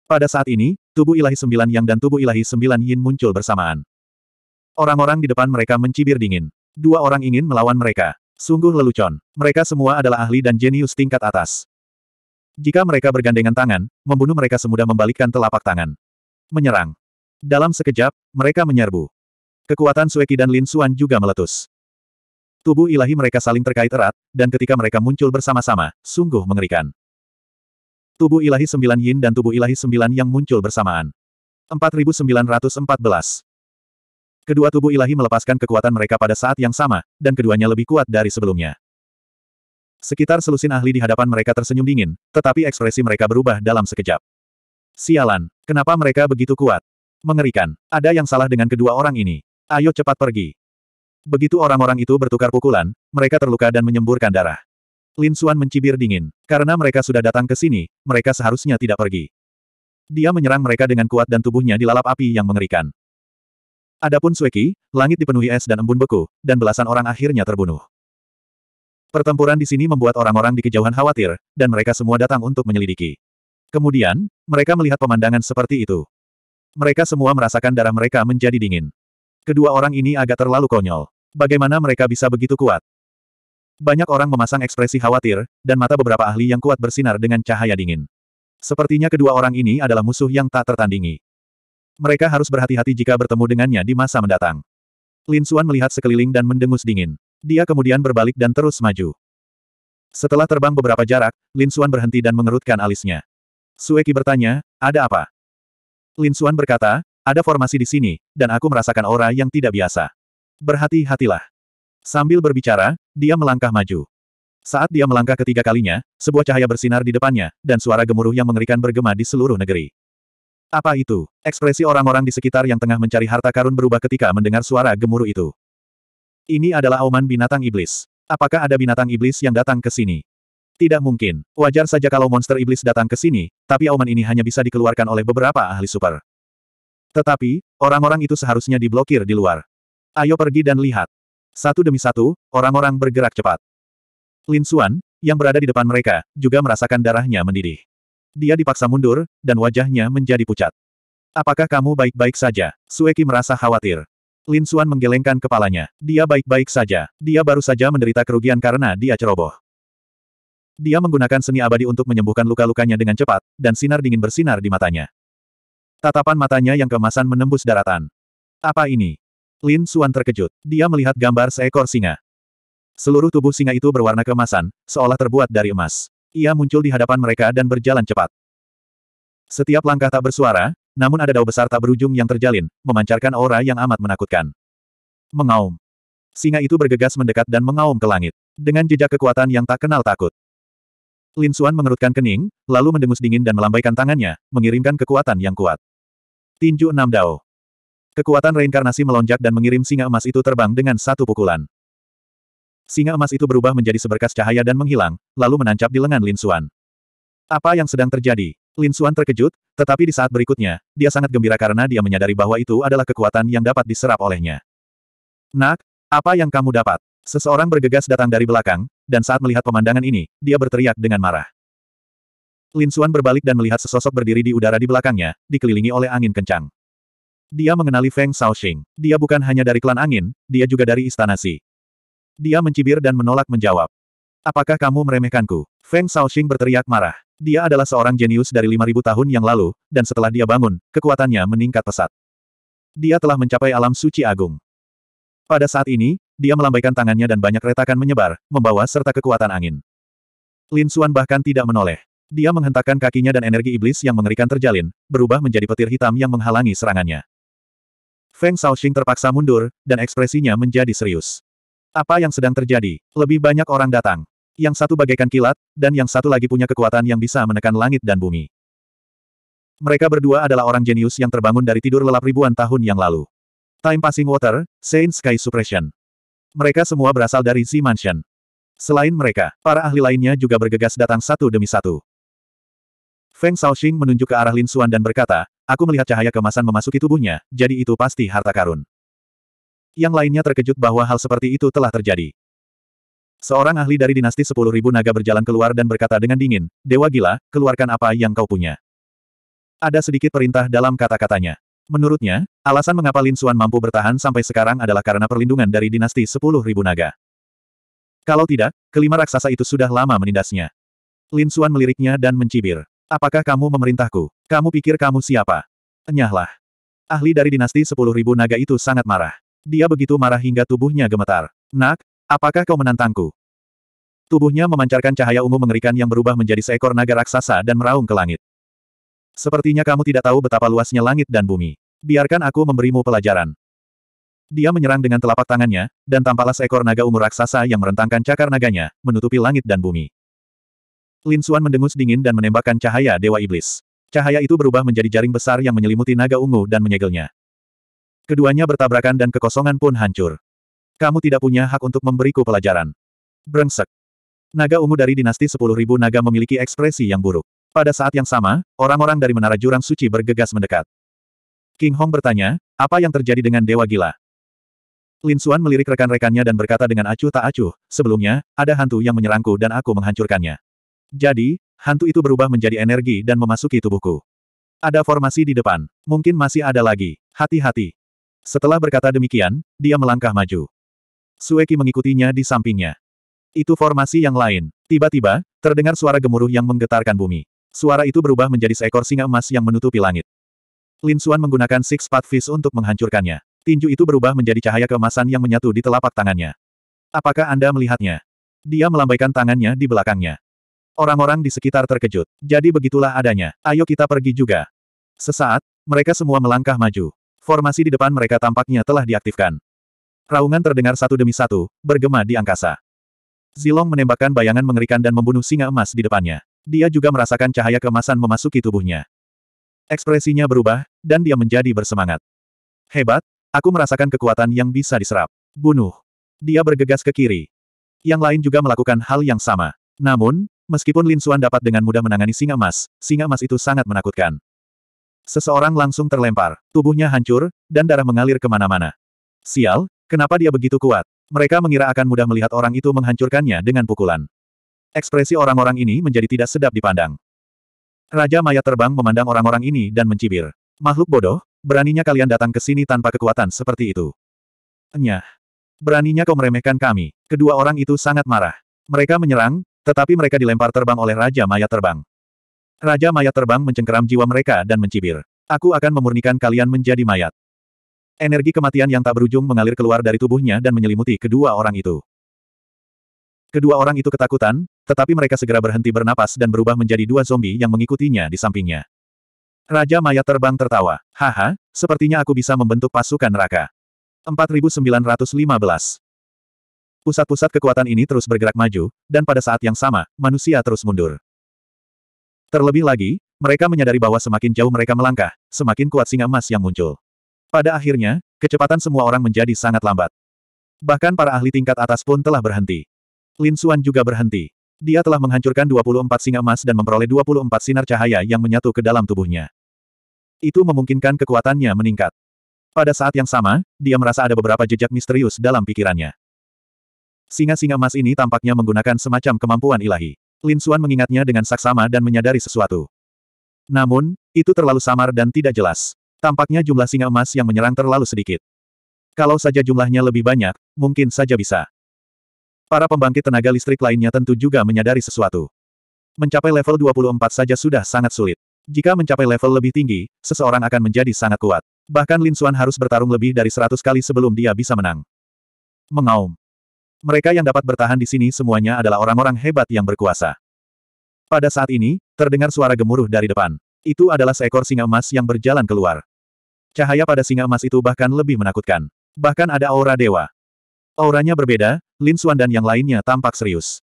Pada saat ini, tubuh ilahi sembilan yang dan tubuh ilahi sembilan yin muncul bersamaan. Orang-orang di depan mereka mencibir dingin. Dua orang ingin melawan mereka. Sungguh lelucon. Mereka semua adalah ahli dan jenius tingkat atas. Jika mereka bergandengan tangan, membunuh mereka semudah membalikkan telapak tangan. Menyerang. Dalam sekejap, mereka menyerbu. Kekuatan Sueki dan Lin Suan juga meletus. Tubuh ilahi mereka saling terkait erat, dan ketika mereka muncul bersama-sama, sungguh mengerikan. Tubuh ilahi sembilan yin dan tubuh ilahi sembilan yang muncul bersamaan. 4914. Kedua tubuh ilahi melepaskan kekuatan mereka pada saat yang sama, dan keduanya lebih kuat dari sebelumnya. Sekitar selusin ahli di hadapan mereka tersenyum dingin, tetapi ekspresi mereka berubah dalam sekejap. Sialan, kenapa mereka begitu kuat? Mengerikan, ada yang salah dengan kedua orang ini. Ayo cepat pergi. Begitu orang-orang itu bertukar pukulan, mereka terluka dan menyemburkan darah. Lin Suan mencibir dingin. Karena mereka sudah datang ke sini, mereka seharusnya tidak pergi. Dia menyerang mereka dengan kuat dan tubuhnya dilalap api yang mengerikan. Adapun Sueki, langit dipenuhi es dan embun beku, dan belasan orang akhirnya terbunuh. Pertempuran di sini membuat orang-orang di kejauhan khawatir, dan mereka semua datang untuk menyelidiki. Kemudian, mereka melihat pemandangan seperti itu. Mereka semua merasakan darah mereka menjadi dingin. Kedua orang ini agak terlalu konyol. Bagaimana mereka bisa begitu kuat? Banyak orang memasang ekspresi khawatir, dan mata beberapa ahli yang kuat bersinar dengan cahaya dingin. Sepertinya kedua orang ini adalah musuh yang tak tertandingi. Mereka harus berhati-hati jika bertemu dengannya di masa mendatang. Lin Xuan melihat sekeliling dan mendengus dingin. Dia kemudian berbalik dan terus maju. Setelah terbang beberapa jarak, Lin Xuan berhenti dan mengerutkan alisnya. Sueki bertanya, ada apa? Lin Xuan berkata, ada formasi di sini, dan aku merasakan aura yang tidak biasa. Berhati-hatilah. Sambil berbicara, dia melangkah maju. Saat dia melangkah ketiga kalinya, sebuah cahaya bersinar di depannya, dan suara gemuruh yang mengerikan bergema di seluruh negeri. Apa itu? Ekspresi orang-orang di sekitar yang tengah mencari harta karun berubah ketika mendengar suara gemuruh itu. Ini adalah auman binatang iblis. Apakah ada binatang iblis yang datang ke sini? Tidak mungkin. Wajar saja kalau monster iblis datang ke sini, tapi auman ini hanya bisa dikeluarkan oleh beberapa ahli super. Tetapi, orang-orang itu seharusnya diblokir di luar. Ayo pergi dan lihat. Satu demi satu, orang-orang bergerak cepat. Lin Xuan, yang berada di depan mereka, juga merasakan darahnya mendidih. Dia dipaksa mundur, dan wajahnya menjadi pucat. Apakah kamu baik-baik saja? Sueki merasa khawatir. Lin Xuan menggelengkan kepalanya. Dia baik-baik saja. Dia baru saja menderita kerugian karena dia ceroboh. Dia menggunakan seni abadi untuk menyembuhkan luka-lukanya dengan cepat, dan sinar dingin bersinar di matanya. Tatapan matanya yang kemasan menembus daratan. Apa ini? Lin Suan terkejut. Dia melihat gambar seekor singa. Seluruh tubuh singa itu berwarna kemasan, seolah terbuat dari emas. Ia muncul di hadapan mereka dan berjalan cepat. Setiap langkah tak bersuara, namun ada dao besar tak berujung yang terjalin, memancarkan aura yang amat menakutkan. Mengaum. Singa itu bergegas mendekat dan mengaum ke langit. Dengan jejak kekuatan yang tak kenal takut. Lin Suan mengerutkan kening, lalu mendengus dingin dan melambaikan tangannya, mengirimkan kekuatan yang kuat. Tinju enam dao. Kekuatan reinkarnasi melonjak dan mengirim singa emas itu terbang dengan satu pukulan. Singa emas itu berubah menjadi seberkas cahaya dan menghilang, lalu menancap di lengan Lin Xuan. Apa yang sedang terjadi? Lin Xuan terkejut, tetapi di saat berikutnya, dia sangat gembira karena dia menyadari bahwa itu adalah kekuatan yang dapat diserap olehnya. Nak, apa yang kamu dapat? Seseorang bergegas datang dari belakang, dan saat melihat pemandangan ini, dia berteriak dengan marah. Lin Xuan berbalik dan melihat sesosok berdiri di udara di belakangnya, dikelilingi oleh angin kencang. Dia mengenali Feng Shaoxing. Dia bukan hanya dari klan angin, dia juga dari istana Si. Dia mencibir dan menolak menjawab. Apakah kamu meremehkanku? Feng Shaoxing berteriak marah. Dia adalah seorang jenius dari 5000 tahun yang lalu, dan setelah dia bangun, kekuatannya meningkat pesat. Dia telah mencapai alam suci agung. Pada saat ini, dia melambaikan tangannya dan banyak retakan menyebar, membawa serta kekuatan angin. Lin Xuan bahkan tidak menoleh. Dia menghentakkan kakinya dan energi iblis yang mengerikan terjalin, berubah menjadi petir hitam yang menghalangi serangannya. Feng Shaoxing terpaksa mundur, dan ekspresinya menjadi serius. Apa yang sedang terjadi? Lebih banyak orang datang. Yang satu bagaikan kilat, dan yang satu lagi punya kekuatan yang bisa menekan langit dan bumi. Mereka berdua adalah orang jenius yang terbangun dari tidur lelap ribuan tahun yang lalu. Time Passing Water, Saint Sky Suppression. Mereka semua berasal dari Z Mansion. Selain mereka, para ahli lainnya juga bergegas datang satu demi satu. Feng Shaoxing menunjuk ke arah Lin Xuan dan berkata, Aku melihat cahaya kemasan memasuki tubuhnya, jadi itu pasti harta karun. Yang lainnya terkejut bahwa hal seperti itu telah terjadi. Seorang ahli dari dinasti sepuluh ribu naga berjalan keluar dan berkata dengan dingin, Dewa gila, keluarkan apa yang kau punya. Ada sedikit perintah dalam kata-katanya. Menurutnya, alasan mengapa Lin Xuan mampu bertahan sampai sekarang adalah karena perlindungan dari dinasti sepuluh ribu naga. Kalau tidak, kelima raksasa itu sudah lama menindasnya. Lin Xuan meliriknya dan mencibir. Apakah kamu memerintahku? Kamu pikir kamu siapa? Enyahlah. Ahli dari dinasti sepuluh ribu naga itu sangat marah. Dia begitu marah hingga tubuhnya gemetar. Nak, apakah kau menantangku? Tubuhnya memancarkan cahaya ungu mengerikan yang berubah menjadi seekor naga raksasa dan meraung ke langit. Sepertinya kamu tidak tahu betapa luasnya langit dan bumi. Biarkan aku memberimu pelajaran. Dia menyerang dengan telapak tangannya, dan tampaklah seekor naga ungu raksasa yang merentangkan cakar naganya, menutupi langit dan bumi. Lin Suan mendengus dingin dan menembakkan cahaya Dewa Iblis. Cahaya itu berubah menjadi jaring besar yang menyelimuti naga ungu dan menyegelnya. Keduanya bertabrakan dan kekosongan pun hancur. Kamu tidak punya hak untuk memberiku pelajaran. Brengsek. Naga ungu dari dinasti 10.000 naga memiliki ekspresi yang buruk. Pada saat yang sama, orang-orang dari Menara Jurang Suci bergegas mendekat. King Hong bertanya, apa yang terjadi dengan Dewa Gila? Lin Suan melirik rekan-rekannya dan berkata dengan acuh tak acuh, sebelumnya, ada hantu yang menyerangku dan aku menghancurkannya. Jadi, hantu itu berubah menjadi energi dan memasuki tubuhku. Ada formasi di depan. Mungkin masih ada lagi. Hati-hati. Setelah berkata demikian, dia melangkah maju. Sueki mengikutinya di sampingnya. Itu formasi yang lain. Tiba-tiba, terdengar suara gemuruh yang menggetarkan bumi. Suara itu berubah menjadi seekor singa emas yang menutupi langit. Lin Xuan menggunakan Six Path Fist untuk menghancurkannya. Tinju itu berubah menjadi cahaya keemasan yang menyatu di telapak tangannya. Apakah Anda melihatnya? Dia melambaikan tangannya di belakangnya. Orang-orang di sekitar terkejut. Jadi begitulah adanya. Ayo kita pergi juga. Sesaat, mereka semua melangkah maju. Formasi di depan mereka tampaknya telah diaktifkan. Raungan terdengar satu demi satu, bergema di angkasa. Zilong menembakkan bayangan mengerikan dan membunuh singa emas di depannya. Dia juga merasakan cahaya kemasan memasuki tubuhnya. Ekspresinya berubah, dan dia menjadi bersemangat. Hebat, aku merasakan kekuatan yang bisa diserap. Bunuh. Dia bergegas ke kiri. Yang lain juga melakukan hal yang sama. Namun, Meskipun Lin Xuan dapat dengan mudah menangani singa emas, singa emas itu sangat menakutkan. Seseorang langsung terlempar, tubuhnya hancur, dan darah mengalir kemana-mana. Sial, kenapa dia begitu kuat? Mereka mengira akan mudah melihat orang itu menghancurkannya dengan pukulan. Ekspresi orang-orang ini menjadi tidak sedap dipandang. Raja mayat terbang memandang orang-orang ini dan mencibir. Makhluk bodoh, beraninya kalian datang ke sini tanpa kekuatan seperti itu. Enyah, Beraninya kau meremehkan kami. Kedua orang itu sangat marah. Mereka menyerang, tetapi mereka dilempar terbang oleh Raja Maya Terbang. Raja Maya Terbang mencengkeram jiwa mereka dan mencibir. Aku akan memurnikan kalian menjadi mayat. Energi kematian yang tak berujung mengalir keluar dari tubuhnya dan menyelimuti kedua orang itu. Kedua orang itu ketakutan, tetapi mereka segera berhenti bernapas dan berubah menjadi dua zombie yang mengikutinya di sampingnya. Raja Maya Terbang tertawa. Haha, sepertinya aku bisa membentuk pasukan neraka. 4915 Pusat-pusat kekuatan ini terus bergerak maju, dan pada saat yang sama, manusia terus mundur. Terlebih lagi, mereka menyadari bahwa semakin jauh mereka melangkah, semakin kuat singa emas yang muncul. Pada akhirnya, kecepatan semua orang menjadi sangat lambat. Bahkan para ahli tingkat atas pun telah berhenti. Lin Suan juga berhenti. Dia telah menghancurkan 24 singa emas dan memperoleh 24 sinar cahaya yang menyatu ke dalam tubuhnya. Itu memungkinkan kekuatannya meningkat. Pada saat yang sama, dia merasa ada beberapa jejak misterius dalam pikirannya. Singa-singa emas ini tampaknya menggunakan semacam kemampuan ilahi. Lin Xuan mengingatnya dengan saksama dan menyadari sesuatu. Namun, itu terlalu samar dan tidak jelas. Tampaknya jumlah singa emas yang menyerang terlalu sedikit. Kalau saja jumlahnya lebih banyak, mungkin saja bisa. Para pembangkit tenaga listrik lainnya tentu juga menyadari sesuatu. Mencapai level 24 saja sudah sangat sulit. Jika mencapai level lebih tinggi, seseorang akan menjadi sangat kuat. Bahkan Lin Xuan harus bertarung lebih dari 100 kali sebelum dia bisa menang. Mengaum. Mereka yang dapat bertahan di sini semuanya adalah orang-orang hebat yang berkuasa. Pada saat ini, terdengar suara gemuruh dari depan. Itu adalah seekor singa emas yang berjalan keluar. Cahaya pada singa emas itu bahkan lebih menakutkan. Bahkan ada aura dewa. Auranya berbeda, Lin Xuan dan yang lainnya tampak serius.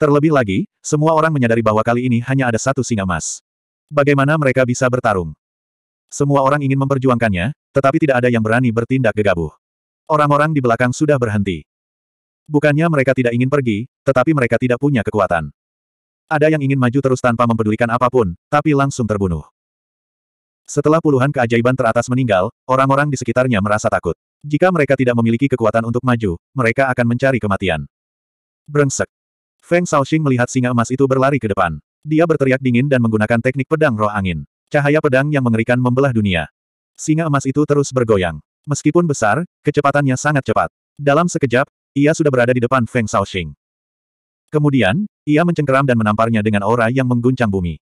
Terlebih lagi, semua orang menyadari bahwa kali ini hanya ada satu singa emas. Bagaimana mereka bisa bertarung? Semua orang ingin memperjuangkannya, tetapi tidak ada yang berani bertindak gegabah. Orang-orang di belakang sudah berhenti. Bukannya mereka tidak ingin pergi, tetapi mereka tidak punya kekuatan. Ada yang ingin maju terus tanpa mempedulikan apapun, tapi langsung terbunuh. Setelah puluhan keajaiban teratas meninggal, orang-orang di sekitarnya merasa takut. Jika mereka tidak memiliki kekuatan untuk maju, mereka akan mencari kematian. Brengsek. Feng Shaoxing melihat singa emas itu berlari ke depan. Dia berteriak dingin dan menggunakan teknik pedang roh angin. Cahaya pedang yang mengerikan membelah dunia. Singa emas itu terus bergoyang. Meskipun besar, kecepatannya sangat cepat. Dalam sekejap, ia sudah berada di depan Feng Shaoxing. Kemudian, ia mencengkeram dan menamparnya dengan aura yang mengguncang bumi.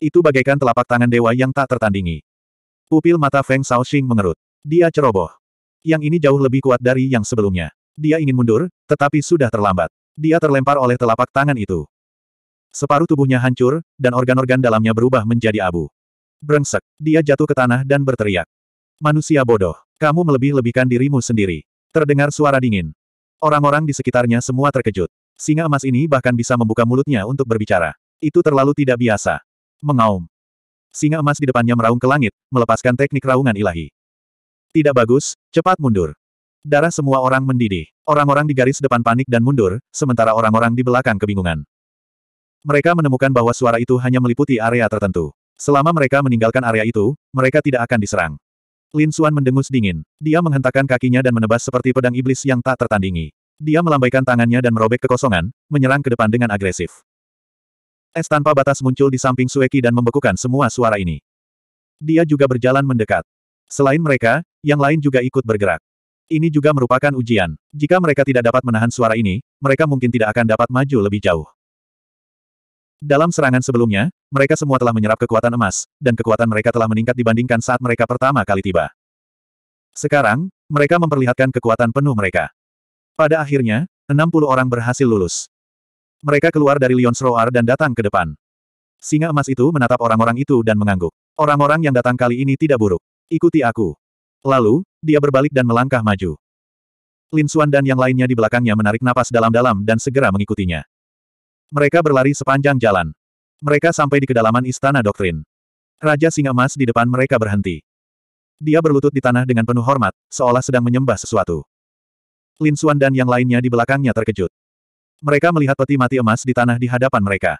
Itu bagaikan telapak tangan dewa yang tak tertandingi. Pupil mata Feng Shaoxing mengerut. Dia ceroboh. Yang ini jauh lebih kuat dari yang sebelumnya. Dia ingin mundur, tetapi sudah terlambat. Dia terlempar oleh telapak tangan itu. Separuh tubuhnya hancur, dan organ-organ dalamnya berubah menjadi abu. Brengsek, dia jatuh ke tanah dan berteriak. Manusia bodoh, kamu melebih-lebihkan dirimu sendiri. Terdengar suara dingin. Orang-orang di sekitarnya semua terkejut. Singa emas ini bahkan bisa membuka mulutnya untuk berbicara. Itu terlalu tidak biasa. Mengaum. Singa emas di depannya meraung ke langit, melepaskan teknik raungan ilahi. Tidak bagus, cepat mundur. Darah semua orang mendidih. Orang-orang di garis depan panik dan mundur, sementara orang-orang di belakang kebingungan. Mereka menemukan bahwa suara itu hanya meliputi area tertentu. Selama mereka meninggalkan area itu, mereka tidak akan diserang. Lin Suan mendengus dingin. Dia menghentakkan kakinya dan menebas seperti pedang iblis yang tak tertandingi. Dia melambaikan tangannya dan merobek kekosongan, menyerang ke depan dengan agresif. Es tanpa batas muncul di samping Sueki dan membekukan semua suara ini. Dia juga berjalan mendekat. Selain mereka, yang lain juga ikut bergerak. Ini juga merupakan ujian. Jika mereka tidak dapat menahan suara ini, mereka mungkin tidak akan dapat maju lebih jauh. Dalam serangan sebelumnya, mereka semua telah menyerap kekuatan emas, dan kekuatan mereka telah meningkat dibandingkan saat mereka pertama kali tiba. Sekarang, mereka memperlihatkan kekuatan penuh mereka. Pada akhirnya, 60 orang berhasil lulus. Mereka keluar dari Lion's Roar dan datang ke depan. Singa emas itu menatap orang-orang itu dan mengangguk. Orang-orang yang datang kali ini tidak buruk. Ikuti aku. Lalu, dia berbalik dan melangkah maju. Lin Xuan dan yang lainnya di belakangnya menarik napas dalam-dalam dan segera mengikutinya. Mereka berlari sepanjang jalan. Mereka sampai di kedalaman istana doktrin. Raja Singa Emas di depan mereka berhenti. Dia berlutut di tanah dengan penuh hormat, seolah sedang menyembah sesuatu. Lin Xuan dan yang lainnya di belakangnya terkejut. Mereka melihat peti mati emas di tanah di hadapan mereka.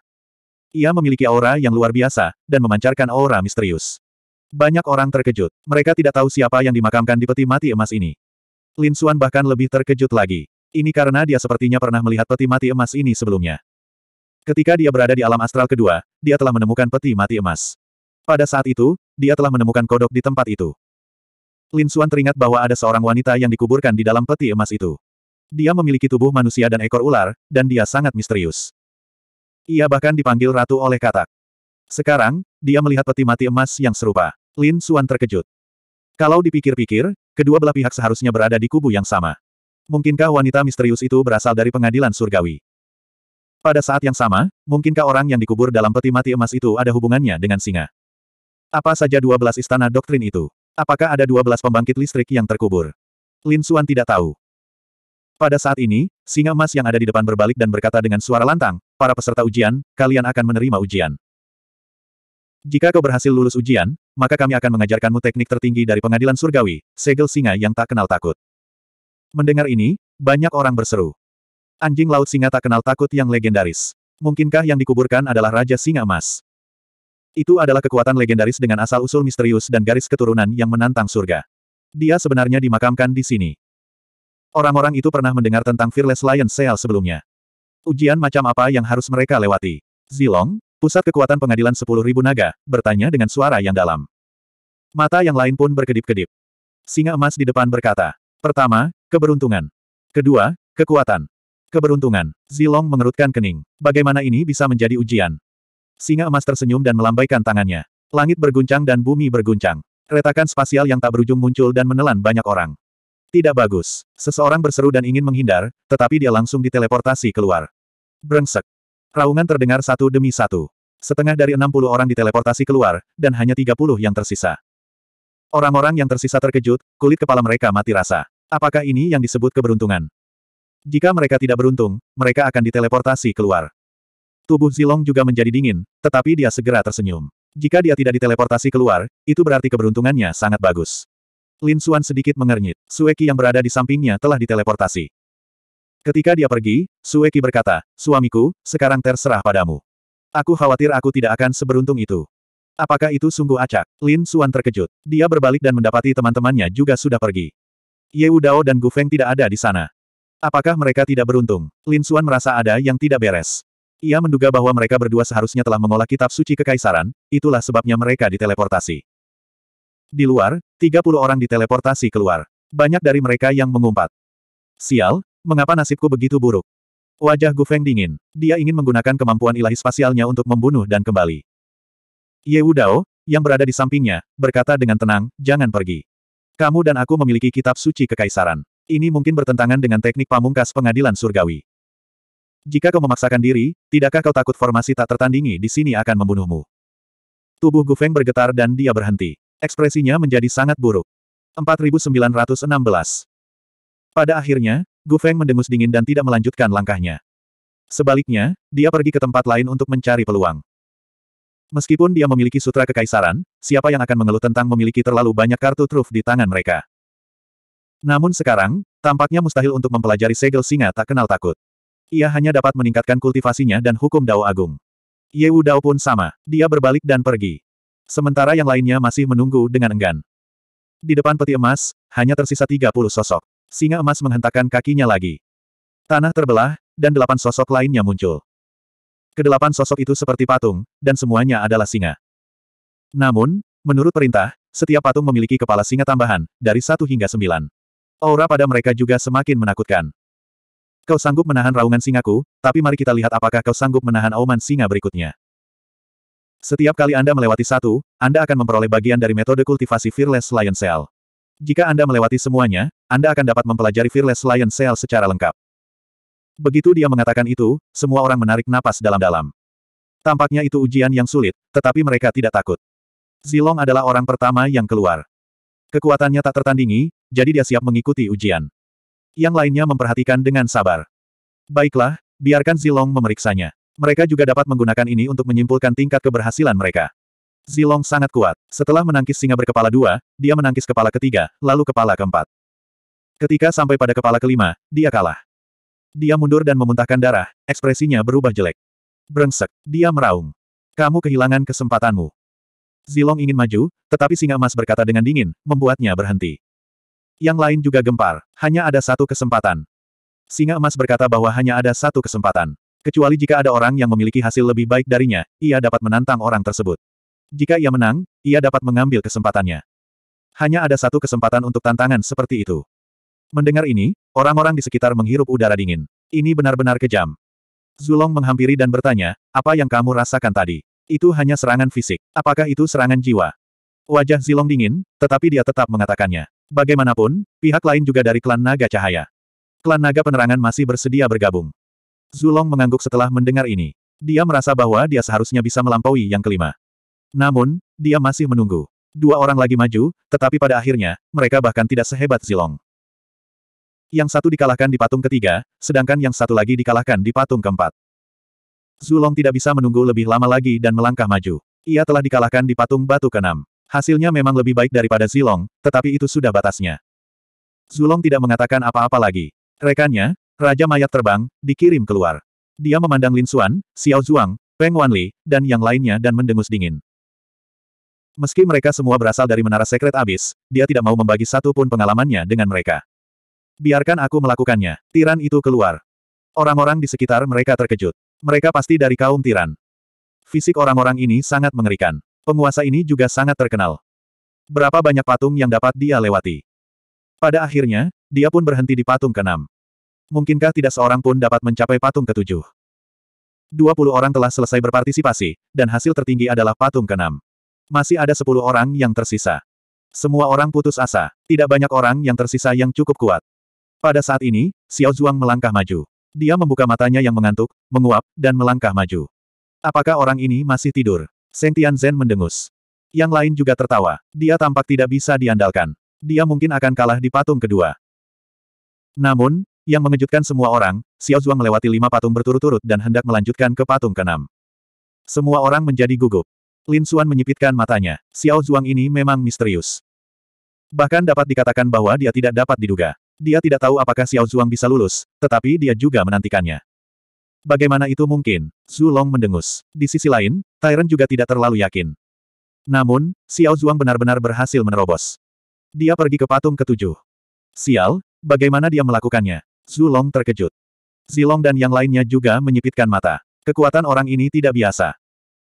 Ia memiliki aura yang luar biasa, dan memancarkan aura misterius. Banyak orang terkejut. Mereka tidak tahu siapa yang dimakamkan di peti mati emas ini. Lin Xuan bahkan lebih terkejut lagi. Ini karena dia sepertinya pernah melihat peti mati emas ini sebelumnya. Ketika dia berada di alam astral kedua, dia telah menemukan peti mati emas. Pada saat itu, dia telah menemukan kodok di tempat itu. Lin Xuan teringat bahwa ada seorang wanita yang dikuburkan di dalam peti emas itu. Dia memiliki tubuh manusia dan ekor ular, dan dia sangat misterius. Ia bahkan dipanggil ratu oleh katak. Sekarang, dia melihat peti mati emas yang serupa. Lin Xuan terkejut. Kalau dipikir-pikir, kedua belah pihak seharusnya berada di kubu yang sama. Mungkinkah wanita misterius itu berasal dari pengadilan surgawi? Pada saat yang sama, mungkinkah orang yang dikubur dalam peti mati emas itu ada hubungannya dengan singa? Apa saja 12 istana doktrin itu? Apakah ada 12 pembangkit listrik yang terkubur? Lin Suan tidak tahu. Pada saat ini, singa emas yang ada di depan berbalik dan berkata dengan suara lantang, para peserta ujian, kalian akan menerima ujian. Jika kau berhasil lulus ujian, maka kami akan mengajarkanmu teknik tertinggi dari pengadilan surgawi, segel singa yang tak kenal takut. Mendengar ini, banyak orang berseru. Anjing laut singa tak kenal takut yang legendaris. Mungkinkah yang dikuburkan adalah Raja Singa Emas? Itu adalah kekuatan legendaris dengan asal-usul misterius dan garis keturunan yang menantang surga. Dia sebenarnya dimakamkan di sini. Orang-orang itu pernah mendengar tentang Fearless Lion Seal sebelumnya. Ujian macam apa yang harus mereka lewati? Zilong, pusat kekuatan pengadilan 10.000 naga, bertanya dengan suara yang dalam. Mata yang lain pun berkedip-kedip. Singa emas di depan berkata, Pertama, keberuntungan. Kedua, kekuatan. Keberuntungan. Zilong mengerutkan kening. Bagaimana ini bisa menjadi ujian? Singa emas tersenyum dan melambaikan tangannya. Langit berguncang dan bumi berguncang. Retakan spasial yang tak berujung muncul dan menelan banyak orang. Tidak bagus. Seseorang berseru dan ingin menghindar, tetapi dia langsung diteleportasi keluar. Brengsek. Raungan terdengar satu demi satu. Setengah dari 60 orang diteleportasi keluar, dan hanya 30 yang tersisa. Orang-orang yang tersisa terkejut, kulit kepala mereka mati rasa. Apakah ini yang disebut keberuntungan? Jika mereka tidak beruntung, mereka akan diteleportasi keluar. Tubuh Zilong juga menjadi dingin, tetapi dia segera tersenyum. Jika dia tidak diteleportasi keluar, itu berarti keberuntungannya sangat bagus. Lin Suan sedikit mengernyit. Sueki yang berada di sampingnya telah diteleportasi. Ketika dia pergi, Sueki berkata, Suamiku, sekarang terserah padamu. Aku khawatir aku tidak akan seberuntung itu. Apakah itu sungguh acak? Lin Suan terkejut. Dia berbalik dan mendapati teman-temannya juga sudah pergi. Ye Dao dan Gu Feng tidak ada di sana. Apakah mereka tidak beruntung? Lin Suan merasa ada yang tidak beres. Ia menduga bahwa mereka berdua seharusnya telah mengolah kitab suci kekaisaran, itulah sebabnya mereka diteleportasi. Di luar, 30 orang diteleportasi keluar. Banyak dari mereka yang mengumpat. Sial, mengapa nasibku begitu buruk? Wajah Gu Feng dingin. Dia ingin menggunakan kemampuan ilahi spasialnya untuk membunuh dan kembali. Ye Wudao, yang berada di sampingnya, berkata dengan tenang, jangan pergi. Kamu dan aku memiliki kitab suci kekaisaran. Ini mungkin bertentangan dengan teknik pamungkas pengadilan surgawi. Jika kau memaksakan diri, tidakkah kau takut formasi tak tertandingi di sini akan membunuhmu? Tubuh Gu Feng bergetar dan dia berhenti. Ekspresinya menjadi sangat buruk. 4916 Pada akhirnya, Gu Feng mendengus dingin dan tidak melanjutkan langkahnya. Sebaliknya, dia pergi ke tempat lain untuk mencari peluang. Meskipun dia memiliki sutra kekaisaran, siapa yang akan mengeluh tentang memiliki terlalu banyak kartu truf di tangan mereka? Namun sekarang, tampaknya mustahil untuk mempelajari segel singa tak kenal takut. Ia hanya dapat meningkatkan kultivasinya dan hukum Dao Agung. Ye Wu Dao pun sama, dia berbalik dan pergi. Sementara yang lainnya masih menunggu dengan enggan. Di depan peti emas, hanya tersisa 30 sosok. Singa emas menghentakkan kakinya lagi. Tanah terbelah, dan delapan sosok lainnya muncul. Kedelapan sosok itu seperti patung, dan semuanya adalah singa. Namun, menurut perintah, setiap patung memiliki kepala singa tambahan, dari satu hingga sembilan. Aura pada mereka juga semakin menakutkan. Kau sanggup menahan raungan singaku, tapi mari kita lihat apakah kau sanggup menahan auman singa berikutnya. Setiap kali Anda melewati satu, Anda akan memperoleh bagian dari metode kultivasi Fearless Lion Cell. Jika Anda melewati semuanya, Anda akan dapat mempelajari Fearless Lion Cell secara lengkap. Begitu dia mengatakan itu, semua orang menarik napas dalam-dalam. Tampaknya itu ujian yang sulit, tetapi mereka tidak takut. Zilong adalah orang pertama yang keluar. Kekuatannya tak tertandingi, jadi dia siap mengikuti ujian. Yang lainnya memperhatikan dengan sabar. Baiklah, biarkan Zilong memeriksanya. Mereka juga dapat menggunakan ini untuk menyimpulkan tingkat keberhasilan mereka. Zilong sangat kuat. Setelah menangkis singa berkepala dua, dia menangkis kepala ketiga, lalu kepala keempat. Ketika sampai pada kepala kelima, dia kalah. Dia mundur dan memuntahkan darah, ekspresinya berubah jelek. Brengsek, dia meraung. Kamu kehilangan kesempatanmu. Zilong ingin maju, tetapi singa emas berkata dengan dingin, membuatnya berhenti. Yang lain juga gempar, hanya ada satu kesempatan. Singa emas berkata bahwa hanya ada satu kesempatan. Kecuali jika ada orang yang memiliki hasil lebih baik darinya, ia dapat menantang orang tersebut. Jika ia menang, ia dapat mengambil kesempatannya. Hanya ada satu kesempatan untuk tantangan seperti itu. Mendengar ini, orang-orang di sekitar menghirup udara dingin. Ini benar-benar kejam. Zulong menghampiri dan bertanya, apa yang kamu rasakan tadi? Itu hanya serangan fisik. Apakah itu serangan jiwa? Wajah Zilong dingin, tetapi dia tetap mengatakannya. Bagaimanapun, pihak lain juga dari klan Naga Cahaya. Klan Naga Penerangan masih bersedia bergabung. Zulong mengangguk setelah mendengar ini. Dia merasa bahwa dia seharusnya bisa melampaui yang kelima. Namun, dia masih menunggu. Dua orang lagi maju, tetapi pada akhirnya, mereka bahkan tidak sehebat Zilong. Yang satu dikalahkan di patung ketiga, sedangkan yang satu lagi dikalahkan di patung keempat. Zulong tidak bisa menunggu lebih lama lagi dan melangkah maju. Ia telah dikalahkan di patung batu keenam. Hasilnya memang lebih baik daripada Zilong, tetapi itu sudah batasnya. Zulong tidak mengatakan apa-apa lagi. Rekannya, Raja Mayat Terbang, dikirim keluar. Dia memandang Lin Xuan, Xiao Zhuang, Peng Wanli, dan yang lainnya dan mendengus dingin. Meski mereka semua berasal dari menara sekret abis, dia tidak mau membagi satu pun pengalamannya dengan mereka. Biarkan aku melakukannya. Tiran itu keluar. Orang-orang di sekitar mereka terkejut. Mereka pasti dari kaum tiran. Fisik orang-orang ini sangat mengerikan. Penguasa ini juga sangat terkenal. Berapa banyak patung yang dapat dia lewati? Pada akhirnya, dia pun berhenti di patung ke-6. Mungkinkah tidak seorang pun dapat mencapai patung ketujuh? 7 20 orang telah selesai berpartisipasi, dan hasil tertinggi adalah patung ke-6. Masih ada 10 orang yang tersisa. Semua orang putus asa, tidak banyak orang yang tersisa yang cukup kuat. Pada saat ini, Xiao Zhuang melangkah maju. Dia membuka matanya yang mengantuk, menguap, dan melangkah maju. Apakah orang ini masih tidur? Seng Zen mendengus. Yang lain juga tertawa. Dia tampak tidak bisa diandalkan. Dia mungkin akan kalah di patung kedua. Namun, yang mengejutkan semua orang, Xiao Zhuang melewati lima patung berturut-turut dan hendak melanjutkan ke patung keenam. Semua orang menjadi gugup. Lin Xuan menyipitkan matanya. Xiao Zhuang ini memang misterius. Bahkan dapat dikatakan bahwa dia tidak dapat diduga. Dia tidak tahu apakah Xiao Zhuang bisa lulus, tetapi dia juga menantikannya. Bagaimana itu mungkin? Zhu Long mendengus. Di sisi lain, Tyrant juga tidak terlalu yakin. Namun, Xiao Zhuang benar-benar berhasil menerobos. Dia pergi ke patung ketujuh. Sial, bagaimana dia melakukannya? Zhu Long terkejut. Zilong dan yang lainnya juga menyipitkan mata. Kekuatan orang ini tidak biasa.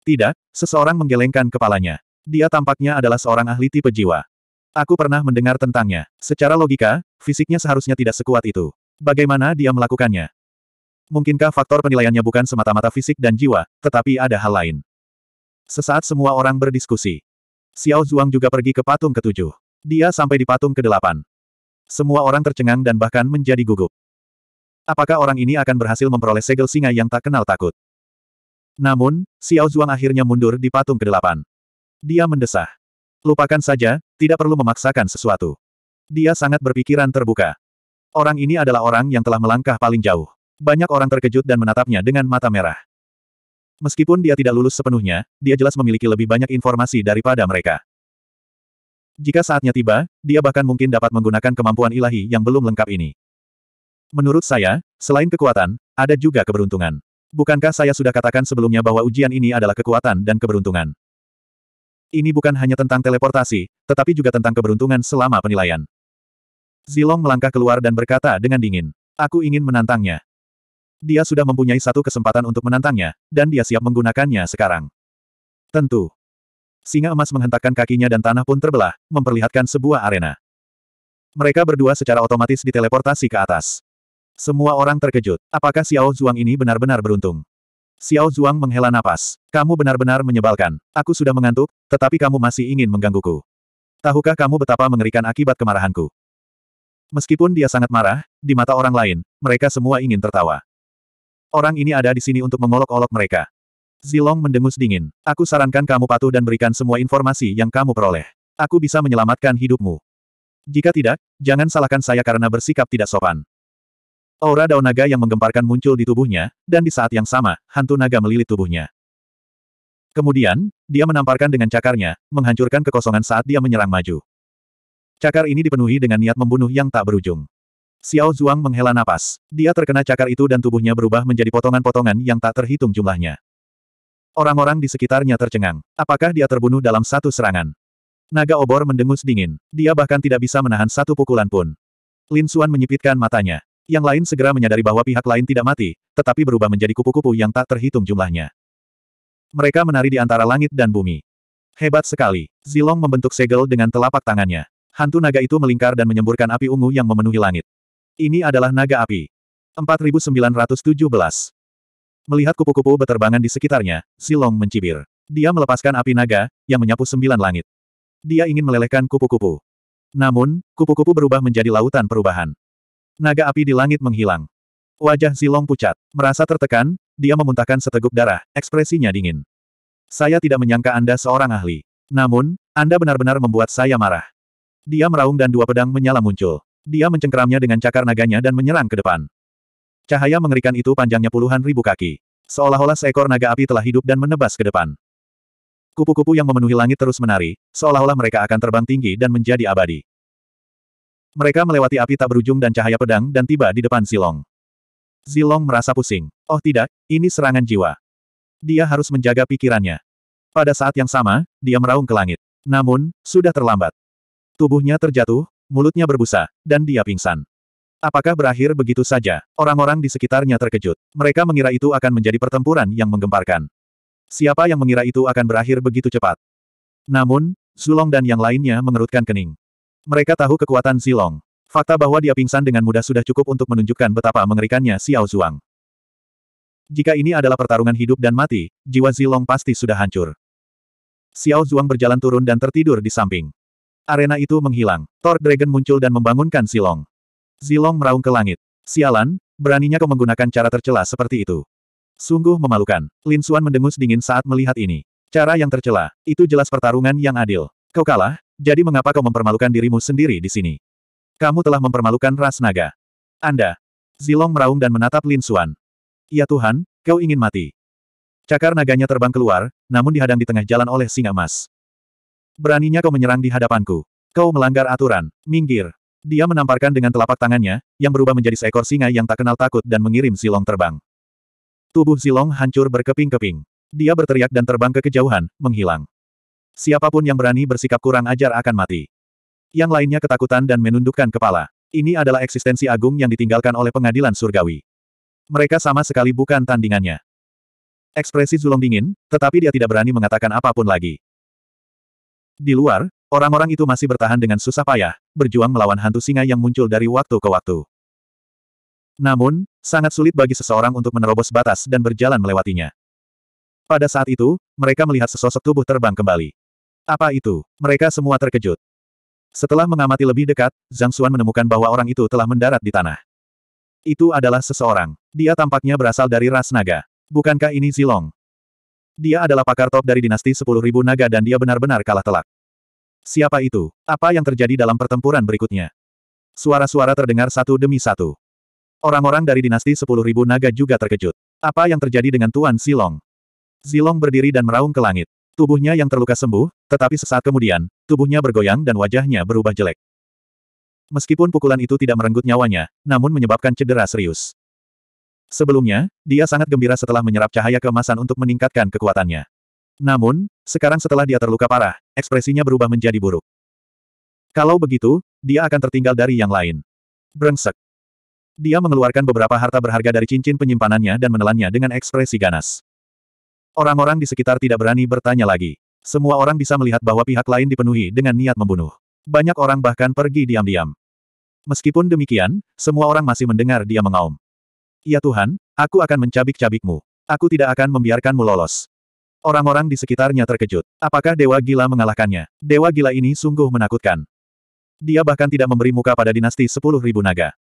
Tidak, seseorang menggelengkan kepalanya. Dia tampaknya adalah seorang ahli tipe jiwa. Aku pernah mendengar tentangnya. Secara logika, fisiknya seharusnya tidak sekuat itu. Bagaimana dia melakukannya? Mungkinkah faktor penilaiannya bukan semata-mata fisik dan jiwa, tetapi ada hal lain? Sesaat semua orang berdiskusi. Xiao Zhuang juga pergi ke patung ketujuh. Dia sampai di patung kedelapan. Semua orang tercengang dan bahkan menjadi gugup. Apakah orang ini akan berhasil memperoleh segel singa yang tak kenal takut? Namun, Xiao Zhuang akhirnya mundur di patung kedelapan. Dia mendesah. Lupakan saja, tidak perlu memaksakan sesuatu. Dia sangat berpikiran terbuka. Orang ini adalah orang yang telah melangkah paling jauh. Banyak orang terkejut dan menatapnya dengan mata merah. Meskipun dia tidak lulus sepenuhnya, dia jelas memiliki lebih banyak informasi daripada mereka. Jika saatnya tiba, dia bahkan mungkin dapat menggunakan kemampuan ilahi yang belum lengkap ini. Menurut saya, selain kekuatan, ada juga keberuntungan. Bukankah saya sudah katakan sebelumnya bahwa ujian ini adalah kekuatan dan keberuntungan? Ini bukan hanya tentang teleportasi, tetapi juga tentang keberuntungan selama penilaian. Zilong melangkah keluar dan berkata dengan dingin, Aku ingin menantangnya. Dia sudah mempunyai satu kesempatan untuk menantangnya, dan dia siap menggunakannya sekarang. Tentu. Singa emas menghentakkan kakinya dan tanah pun terbelah, memperlihatkan sebuah arena. Mereka berdua secara otomatis diteleportasi ke atas. Semua orang terkejut, apakah Xiao Zhuang ini benar-benar beruntung? Xiao Zhuang menghela napas. Kamu benar-benar menyebalkan. Aku sudah mengantuk, tetapi kamu masih ingin menggangguku. Tahukah kamu betapa mengerikan akibat kemarahanku? Meskipun dia sangat marah, di mata orang lain, mereka semua ingin tertawa. Orang ini ada di sini untuk mengolok-olok mereka. Zilong mendengus dingin. Aku sarankan kamu patuh dan berikan semua informasi yang kamu peroleh. Aku bisa menyelamatkan hidupmu. Jika tidak, jangan salahkan saya karena bersikap tidak sopan. Aura daun naga yang menggemparkan muncul di tubuhnya, dan di saat yang sama, hantu naga melilit tubuhnya. Kemudian, dia menamparkan dengan cakarnya, menghancurkan kekosongan saat dia menyerang maju. Cakar ini dipenuhi dengan niat membunuh yang tak berujung. Xiao Zhuang menghela napas. Dia terkena cakar itu dan tubuhnya berubah menjadi potongan-potongan yang tak terhitung jumlahnya. Orang-orang di sekitarnya tercengang. Apakah dia terbunuh dalam satu serangan? Naga obor mendengus dingin. Dia bahkan tidak bisa menahan satu pukulan pun. Lin Xuan menyipitkan matanya. Yang lain segera menyadari bahwa pihak lain tidak mati, tetapi berubah menjadi kupu-kupu yang tak terhitung jumlahnya. Mereka menari di antara langit dan bumi. Hebat sekali. Zilong membentuk segel dengan telapak tangannya. Hantu naga itu melingkar dan menyemburkan api ungu yang memenuhi langit. Ini adalah naga api. 4917. Melihat kupu-kupu beterbangan di sekitarnya, Zilong mencibir. Dia melepaskan api naga, yang menyapu sembilan langit. Dia ingin melelehkan kupu-kupu. Namun, kupu-kupu berubah menjadi lautan perubahan. Naga api di langit menghilang. Wajah Zilong pucat. Merasa tertekan, dia memuntahkan seteguk darah, ekspresinya dingin. Saya tidak menyangka Anda seorang ahli. Namun, Anda benar-benar membuat saya marah. Dia meraung dan dua pedang menyala muncul. Dia mencengkeramnya dengan cakar naganya dan menyerang ke depan. Cahaya mengerikan itu panjangnya puluhan ribu kaki. Seolah-olah seekor naga api telah hidup dan menebas ke depan. Kupu-kupu yang memenuhi langit terus menari, seolah-olah mereka akan terbang tinggi dan menjadi abadi. Mereka melewati api tak berujung dan cahaya pedang dan tiba di depan Zilong. Zilong merasa pusing. Oh tidak, ini serangan jiwa. Dia harus menjaga pikirannya. Pada saat yang sama, dia meraung ke langit. Namun, sudah terlambat. Tubuhnya terjatuh, mulutnya berbusa, dan dia pingsan. Apakah berakhir begitu saja? Orang-orang di sekitarnya terkejut. Mereka mengira itu akan menjadi pertempuran yang menggemparkan. Siapa yang mengira itu akan berakhir begitu cepat? Namun, Zulong dan yang lainnya mengerutkan kening. Mereka tahu kekuatan Zilong. Fakta bahwa dia pingsan dengan mudah sudah cukup untuk menunjukkan betapa mengerikannya Xiao Zhuang. Jika ini adalah pertarungan hidup dan mati, jiwa Zilong pasti sudah hancur. Xiao Zhuang berjalan turun dan tertidur di samping. Arena itu menghilang. Thor Dragon muncul dan membangunkan Zilong. Zilong meraung ke langit. Sialan, beraninya kau menggunakan cara tercela seperti itu. Sungguh memalukan. Lin Xuan mendengus dingin saat melihat ini. Cara yang tercela, itu jelas pertarungan yang adil. Kau kalah, jadi mengapa kau mempermalukan dirimu sendiri di sini? Kamu telah mempermalukan ras naga. Anda. Zilong meraung dan menatap Lin Xuan. Ya Tuhan, kau ingin mati. Cakar naganya terbang keluar, namun dihadang di tengah jalan oleh singa emas. Beraninya kau menyerang di hadapanku. Kau melanggar aturan. Minggir. Dia menamparkan dengan telapak tangannya, yang berubah menjadi seekor singa yang tak kenal takut dan mengirim Zilong terbang. Tubuh Zilong hancur berkeping-keping. Dia berteriak dan terbang ke kejauhan, menghilang. Siapapun yang berani bersikap kurang ajar akan mati. Yang lainnya ketakutan dan menundukkan kepala. Ini adalah eksistensi agung yang ditinggalkan oleh pengadilan surgawi. Mereka sama sekali bukan tandingannya. Ekspresi Zulong dingin, tetapi dia tidak berani mengatakan apapun lagi. Di luar, orang-orang itu masih bertahan dengan susah payah, berjuang melawan hantu singa yang muncul dari waktu ke waktu. Namun, sangat sulit bagi seseorang untuk menerobos batas dan berjalan melewatinya. Pada saat itu, mereka melihat sesosok tubuh terbang kembali. Apa itu? Mereka semua terkejut. Setelah mengamati lebih dekat, Zhang Xuan menemukan bahwa orang itu telah mendarat di tanah. Itu adalah seseorang. Dia tampaknya berasal dari ras naga. Bukankah ini Zilong? Dia adalah pakar top dari dinasti 10.000 naga dan dia benar-benar kalah telak. Siapa itu? Apa yang terjadi dalam pertempuran berikutnya? Suara-suara terdengar satu demi satu. Orang-orang dari dinasti 10.000 naga juga terkejut. Apa yang terjadi dengan Tuan Zilong? Zilong berdiri dan meraung ke langit. Tubuhnya yang terluka sembuh, tetapi sesaat kemudian, tubuhnya bergoyang dan wajahnya berubah jelek. Meskipun pukulan itu tidak merenggut nyawanya, namun menyebabkan cedera serius. Sebelumnya, dia sangat gembira setelah menyerap cahaya kemasan untuk meningkatkan kekuatannya. Namun, sekarang setelah dia terluka parah, ekspresinya berubah menjadi buruk. Kalau begitu, dia akan tertinggal dari yang lain. Brengsek. Dia mengeluarkan beberapa harta berharga dari cincin penyimpanannya dan menelannya dengan ekspresi ganas. Orang-orang di sekitar tidak berani bertanya lagi. Semua orang bisa melihat bahwa pihak lain dipenuhi dengan niat membunuh. Banyak orang bahkan pergi diam-diam. Meskipun demikian, semua orang masih mendengar dia mengaum. Ya Tuhan, aku akan mencabik-cabikmu. Aku tidak akan membiarkanmu lolos. Orang-orang di sekitarnya terkejut. Apakah Dewa Gila mengalahkannya? Dewa Gila ini sungguh menakutkan. Dia bahkan tidak memberi muka pada dinasti sepuluh ribu naga.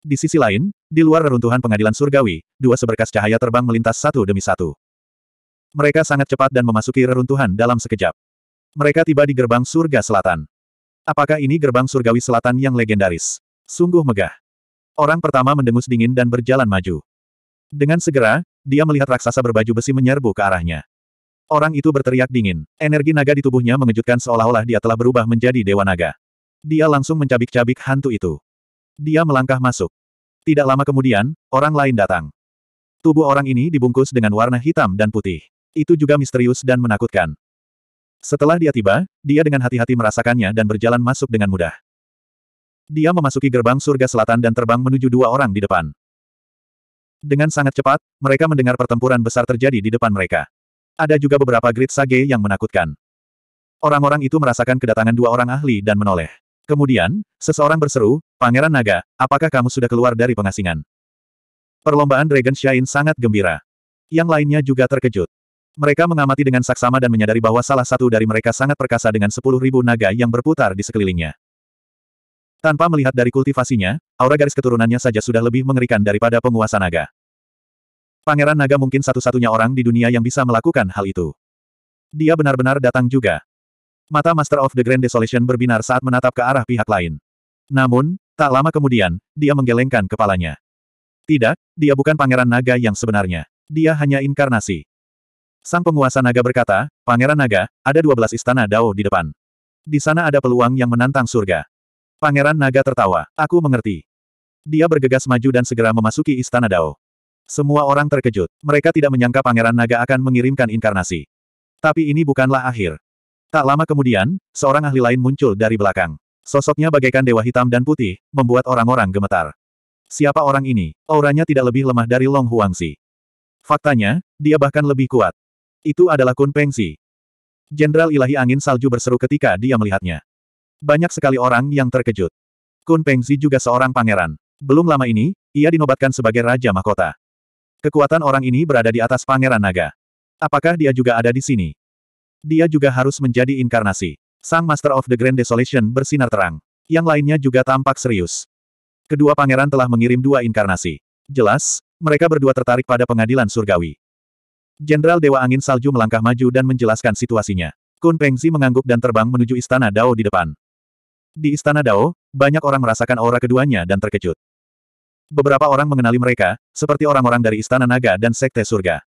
Di sisi lain, di luar reruntuhan pengadilan surgawi, dua seberkas cahaya terbang melintas satu demi satu. Mereka sangat cepat dan memasuki reruntuhan dalam sekejap. Mereka tiba di gerbang surga selatan. Apakah ini gerbang surgawi selatan yang legendaris? Sungguh megah. Orang pertama mendengus dingin dan berjalan maju. Dengan segera, dia melihat raksasa berbaju besi menyerbu ke arahnya. Orang itu berteriak dingin. Energi naga di tubuhnya mengejutkan seolah-olah dia telah berubah menjadi dewa naga. Dia langsung mencabik-cabik hantu itu. Dia melangkah masuk. Tidak lama kemudian, orang lain datang. Tubuh orang ini dibungkus dengan warna hitam dan putih. Itu juga misterius dan menakutkan. Setelah dia tiba, dia dengan hati-hati merasakannya dan berjalan masuk dengan mudah. Dia memasuki gerbang surga selatan dan terbang menuju dua orang di depan. Dengan sangat cepat, mereka mendengar pertempuran besar terjadi di depan mereka. Ada juga beberapa grid sage yang menakutkan. Orang-orang itu merasakan kedatangan dua orang ahli dan menoleh. Kemudian, seseorang berseru, Pangeran Naga, apakah kamu sudah keluar dari pengasingan? Perlombaan Dragon Shine sangat gembira. Yang lainnya juga terkejut. Mereka mengamati dengan saksama dan menyadari bahwa salah satu dari mereka sangat perkasa dengan sepuluh ribu naga yang berputar di sekelilingnya. Tanpa melihat dari kultivasinya, aura garis keturunannya saja sudah lebih mengerikan daripada penguasa naga. Pangeran naga mungkin satu-satunya orang di dunia yang bisa melakukan hal itu. Dia benar-benar datang juga. Mata Master of the Grand Desolation berbinar saat menatap ke arah pihak lain. Namun, tak lama kemudian, dia menggelengkan kepalanya. Tidak, dia bukan pangeran naga yang sebenarnya. Dia hanya inkarnasi. Sang penguasa naga berkata, Pangeran Naga, ada 12 istana Dao di depan. Di sana ada peluang yang menantang surga. Pangeran Naga tertawa, aku mengerti. Dia bergegas maju dan segera memasuki istana Dao. Semua orang terkejut, mereka tidak menyangka Pangeran Naga akan mengirimkan inkarnasi. Tapi ini bukanlah akhir. Tak lama kemudian, seorang ahli lain muncul dari belakang. Sosoknya bagaikan dewa hitam dan putih, membuat orang-orang gemetar. Siapa orang ini? Auranya tidak lebih lemah dari Long Huangzi. Faktanya, dia bahkan lebih kuat. Itu adalah Kun Pengzi. Jenderal ilahi angin salju berseru ketika dia melihatnya. Banyak sekali orang yang terkejut. Kun Pengzi juga seorang pangeran. Belum lama ini, ia dinobatkan sebagai Raja Mahkota. Kekuatan orang ini berada di atas pangeran naga. Apakah dia juga ada di sini? Dia juga harus menjadi inkarnasi. Sang Master of the Grand Desolation bersinar terang. Yang lainnya juga tampak serius. Kedua pangeran telah mengirim dua inkarnasi. Jelas, mereka berdua tertarik pada pengadilan surgawi. Jenderal Dewa Angin Salju melangkah maju dan menjelaskan situasinya. Kun Pengzi mengangguk dan terbang menuju Istana Dao di depan. Di Istana Dao, banyak orang merasakan aura keduanya dan terkejut. Beberapa orang mengenali mereka, seperti orang-orang dari Istana Naga dan Sekte Surga.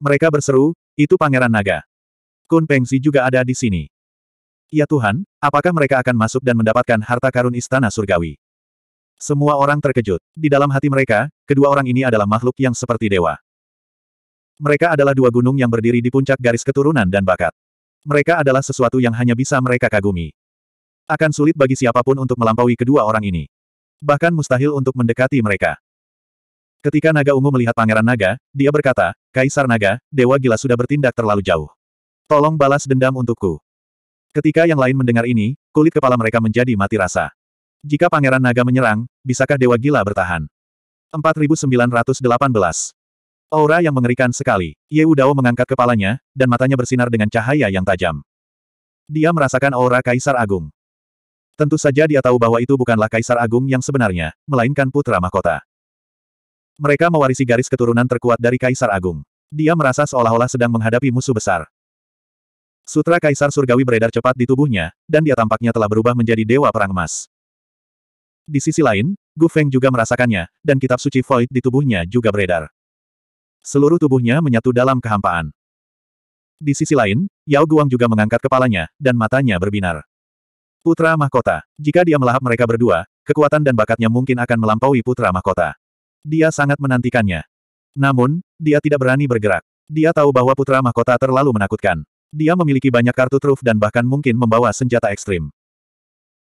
Mereka berseru, itu Pangeran Naga. Kun Pengzi juga ada di sini. Ya Tuhan, apakah mereka akan masuk dan mendapatkan harta karun Istana Surgawi? Semua orang terkejut. Di dalam hati mereka, kedua orang ini adalah makhluk yang seperti dewa. Mereka adalah dua gunung yang berdiri di puncak garis keturunan dan bakat. Mereka adalah sesuatu yang hanya bisa mereka kagumi. Akan sulit bagi siapapun untuk melampaui kedua orang ini. Bahkan mustahil untuk mendekati mereka. Ketika Naga Ungu melihat Pangeran Naga, dia berkata, Kaisar Naga, Dewa Gila sudah bertindak terlalu jauh. Tolong balas dendam untukku. Ketika yang lain mendengar ini, kulit kepala mereka menjadi mati rasa. Jika Pangeran Naga menyerang, bisakah Dewa Gila bertahan? 4918 Aura yang mengerikan sekali. Ye Udao mengangkat kepalanya, dan matanya bersinar dengan cahaya yang tajam. Dia merasakan aura Kaisar Agung. Tentu saja dia tahu bahwa itu bukanlah Kaisar Agung yang sebenarnya, melainkan putra mahkota. Mereka mewarisi garis keturunan terkuat dari Kaisar Agung. Dia merasa seolah-olah sedang menghadapi musuh besar. Sutra Kaisar Surgawi beredar cepat di tubuhnya, dan dia tampaknya telah berubah menjadi Dewa Perang Emas. Di sisi lain, Gu Feng juga merasakannya, dan kitab suci Void di tubuhnya juga beredar. Seluruh tubuhnya menyatu dalam kehampaan. Di sisi lain, Yao Guang juga mengangkat kepalanya, dan matanya berbinar. Putra Mahkota, jika dia melahap mereka berdua, kekuatan dan bakatnya mungkin akan melampaui Putra Mahkota. Dia sangat menantikannya. Namun, dia tidak berani bergerak. Dia tahu bahwa Putra Mahkota terlalu menakutkan. Dia memiliki banyak kartu truf dan bahkan mungkin membawa senjata ekstrim.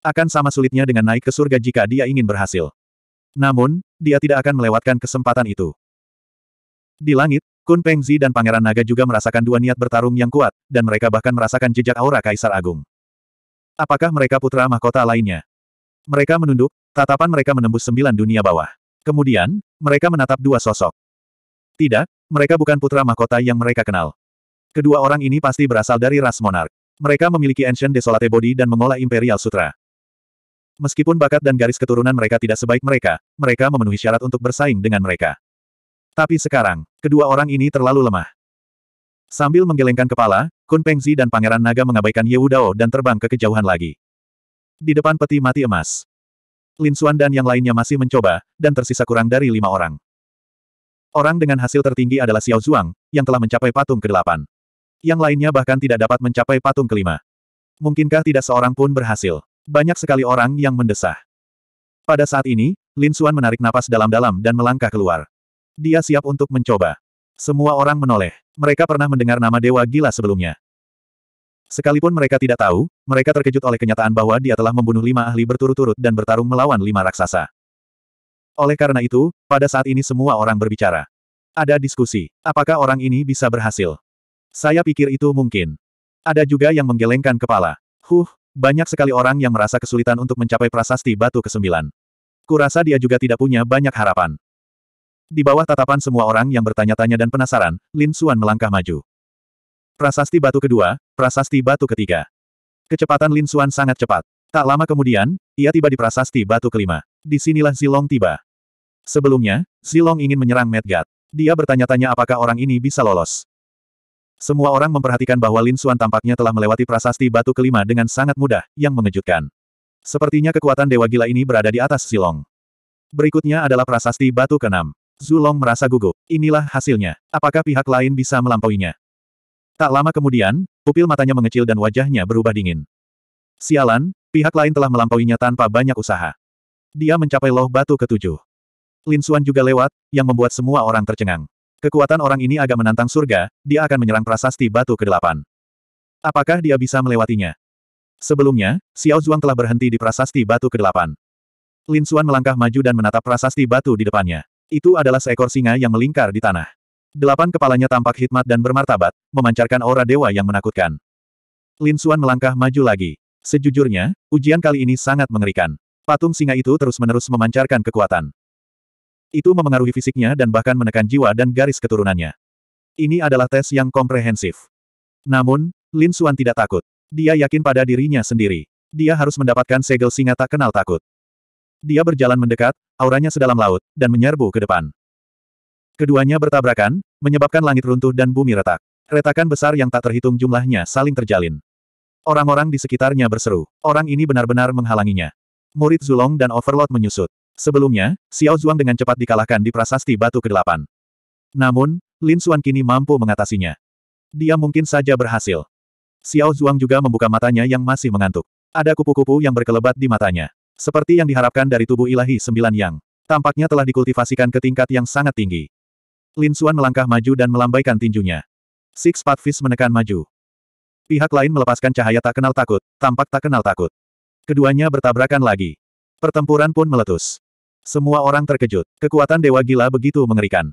Akan sama sulitnya dengan naik ke surga jika dia ingin berhasil. Namun, dia tidak akan melewatkan kesempatan itu. Di langit, Kun Pengzi dan Pangeran Naga juga merasakan dua niat bertarung yang kuat, dan mereka bahkan merasakan jejak aura Kaisar Agung. Apakah mereka putra mahkota lainnya? Mereka menunduk, tatapan mereka menembus sembilan dunia bawah. Kemudian, mereka menatap dua sosok. Tidak, mereka bukan putra mahkota yang mereka kenal. Kedua orang ini pasti berasal dari ras monark. Mereka memiliki Ancient Desolate Body dan mengolah Imperial Sutra. Meskipun bakat dan garis keturunan mereka tidak sebaik mereka, mereka memenuhi syarat untuk bersaing dengan mereka. Tapi sekarang, kedua orang ini terlalu lemah. Sambil menggelengkan kepala, Kun Pengzi dan Pangeran Naga mengabaikan Ye Wudao dan terbang ke kejauhan lagi. Di depan peti mati emas. Lin Xuan dan yang lainnya masih mencoba, dan tersisa kurang dari lima orang. Orang dengan hasil tertinggi adalah Xiao Zhuang, yang telah mencapai patung ke-8. Yang lainnya bahkan tidak dapat mencapai patung kelima. Mungkinkah tidak seorang pun berhasil? Banyak sekali orang yang mendesah. Pada saat ini, Lin Xuan menarik napas dalam-dalam dan melangkah keluar. Dia siap untuk mencoba. Semua orang menoleh. Mereka pernah mendengar nama Dewa Gila sebelumnya. Sekalipun mereka tidak tahu, mereka terkejut oleh kenyataan bahwa dia telah membunuh lima ahli berturut-turut dan bertarung melawan lima raksasa. Oleh karena itu, pada saat ini semua orang berbicara. Ada diskusi, apakah orang ini bisa berhasil? Saya pikir itu mungkin. Ada juga yang menggelengkan kepala. Huh, banyak sekali orang yang merasa kesulitan untuk mencapai prasasti batu kesembilan. Kurasa dia juga tidak punya banyak harapan. Di bawah tatapan semua orang yang bertanya-tanya dan penasaran, Lin Xuan melangkah maju. Prasasti batu kedua, prasasti batu ketiga. Kecepatan Lin Xuan sangat cepat. Tak lama kemudian, ia tiba di prasasti batu kelima. Di Disinilah Zilong tiba. Sebelumnya, Zilong ingin menyerang Medgat. Dia bertanya-tanya apakah orang ini bisa lolos. Semua orang memperhatikan bahwa Lin Xuan tampaknya telah melewati prasasti batu kelima dengan sangat mudah, yang mengejutkan. Sepertinya kekuatan Dewa Gila ini berada di atas Zilong. Berikutnya adalah prasasti batu keenam. Zulong merasa gugup. Inilah hasilnya. Apakah pihak lain bisa melampauinya? Tak lama kemudian, pupil matanya mengecil dan wajahnya berubah dingin. Sialan, pihak lain telah melampauinya tanpa banyak usaha. Dia mencapai loh batu ketujuh. Lin Xuan juga lewat, yang membuat semua orang tercengang. Kekuatan orang ini agak menantang surga, dia akan menyerang prasasti batu ke-8. Apakah dia bisa melewatinya? Sebelumnya, Xiao Zhuang telah berhenti di prasasti batu ke-8. Lin Xuan melangkah maju dan menatap prasasti batu di depannya. Itu adalah seekor singa yang melingkar di tanah. Delapan kepalanya tampak hikmat dan bermartabat, memancarkan aura dewa yang menakutkan. Lin Xuan melangkah maju lagi. Sejujurnya, ujian kali ini sangat mengerikan. Patung singa itu terus-menerus memancarkan kekuatan. Itu memengaruhi fisiknya dan bahkan menekan jiwa dan garis keturunannya. Ini adalah tes yang komprehensif. Namun, Lin Xuan tidak takut. Dia yakin pada dirinya sendiri. Dia harus mendapatkan segel singa tak kenal takut. Dia berjalan mendekat, auranya sedalam laut, dan menyerbu ke depan. Keduanya bertabrakan, menyebabkan langit runtuh dan bumi retak. Retakan besar yang tak terhitung jumlahnya saling terjalin. Orang-orang di sekitarnya berseru. Orang ini benar-benar menghalanginya. Murid Zulong dan Overlord menyusut. Sebelumnya, Xiao Zhuang dengan cepat dikalahkan di prasasti batu ke-8. Namun, Lin Xuan kini mampu mengatasinya. Dia mungkin saja berhasil. Xiao Zhuang juga membuka matanya yang masih mengantuk. Ada kupu-kupu yang berkelebat di matanya. Seperti yang diharapkan dari tubuh ilahi sembilan yang. Tampaknya telah dikultivasikan ke tingkat yang sangat tinggi. Lin Xuan melangkah maju dan melambaikan tinjunya. Six Path Fist menekan maju. Pihak lain melepaskan cahaya tak kenal takut, tampak tak kenal takut. Keduanya bertabrakan lagi. Pertempuran pun meletus. Semua orang terkejut, kekuatan Dewa Gila begitu mengerikan.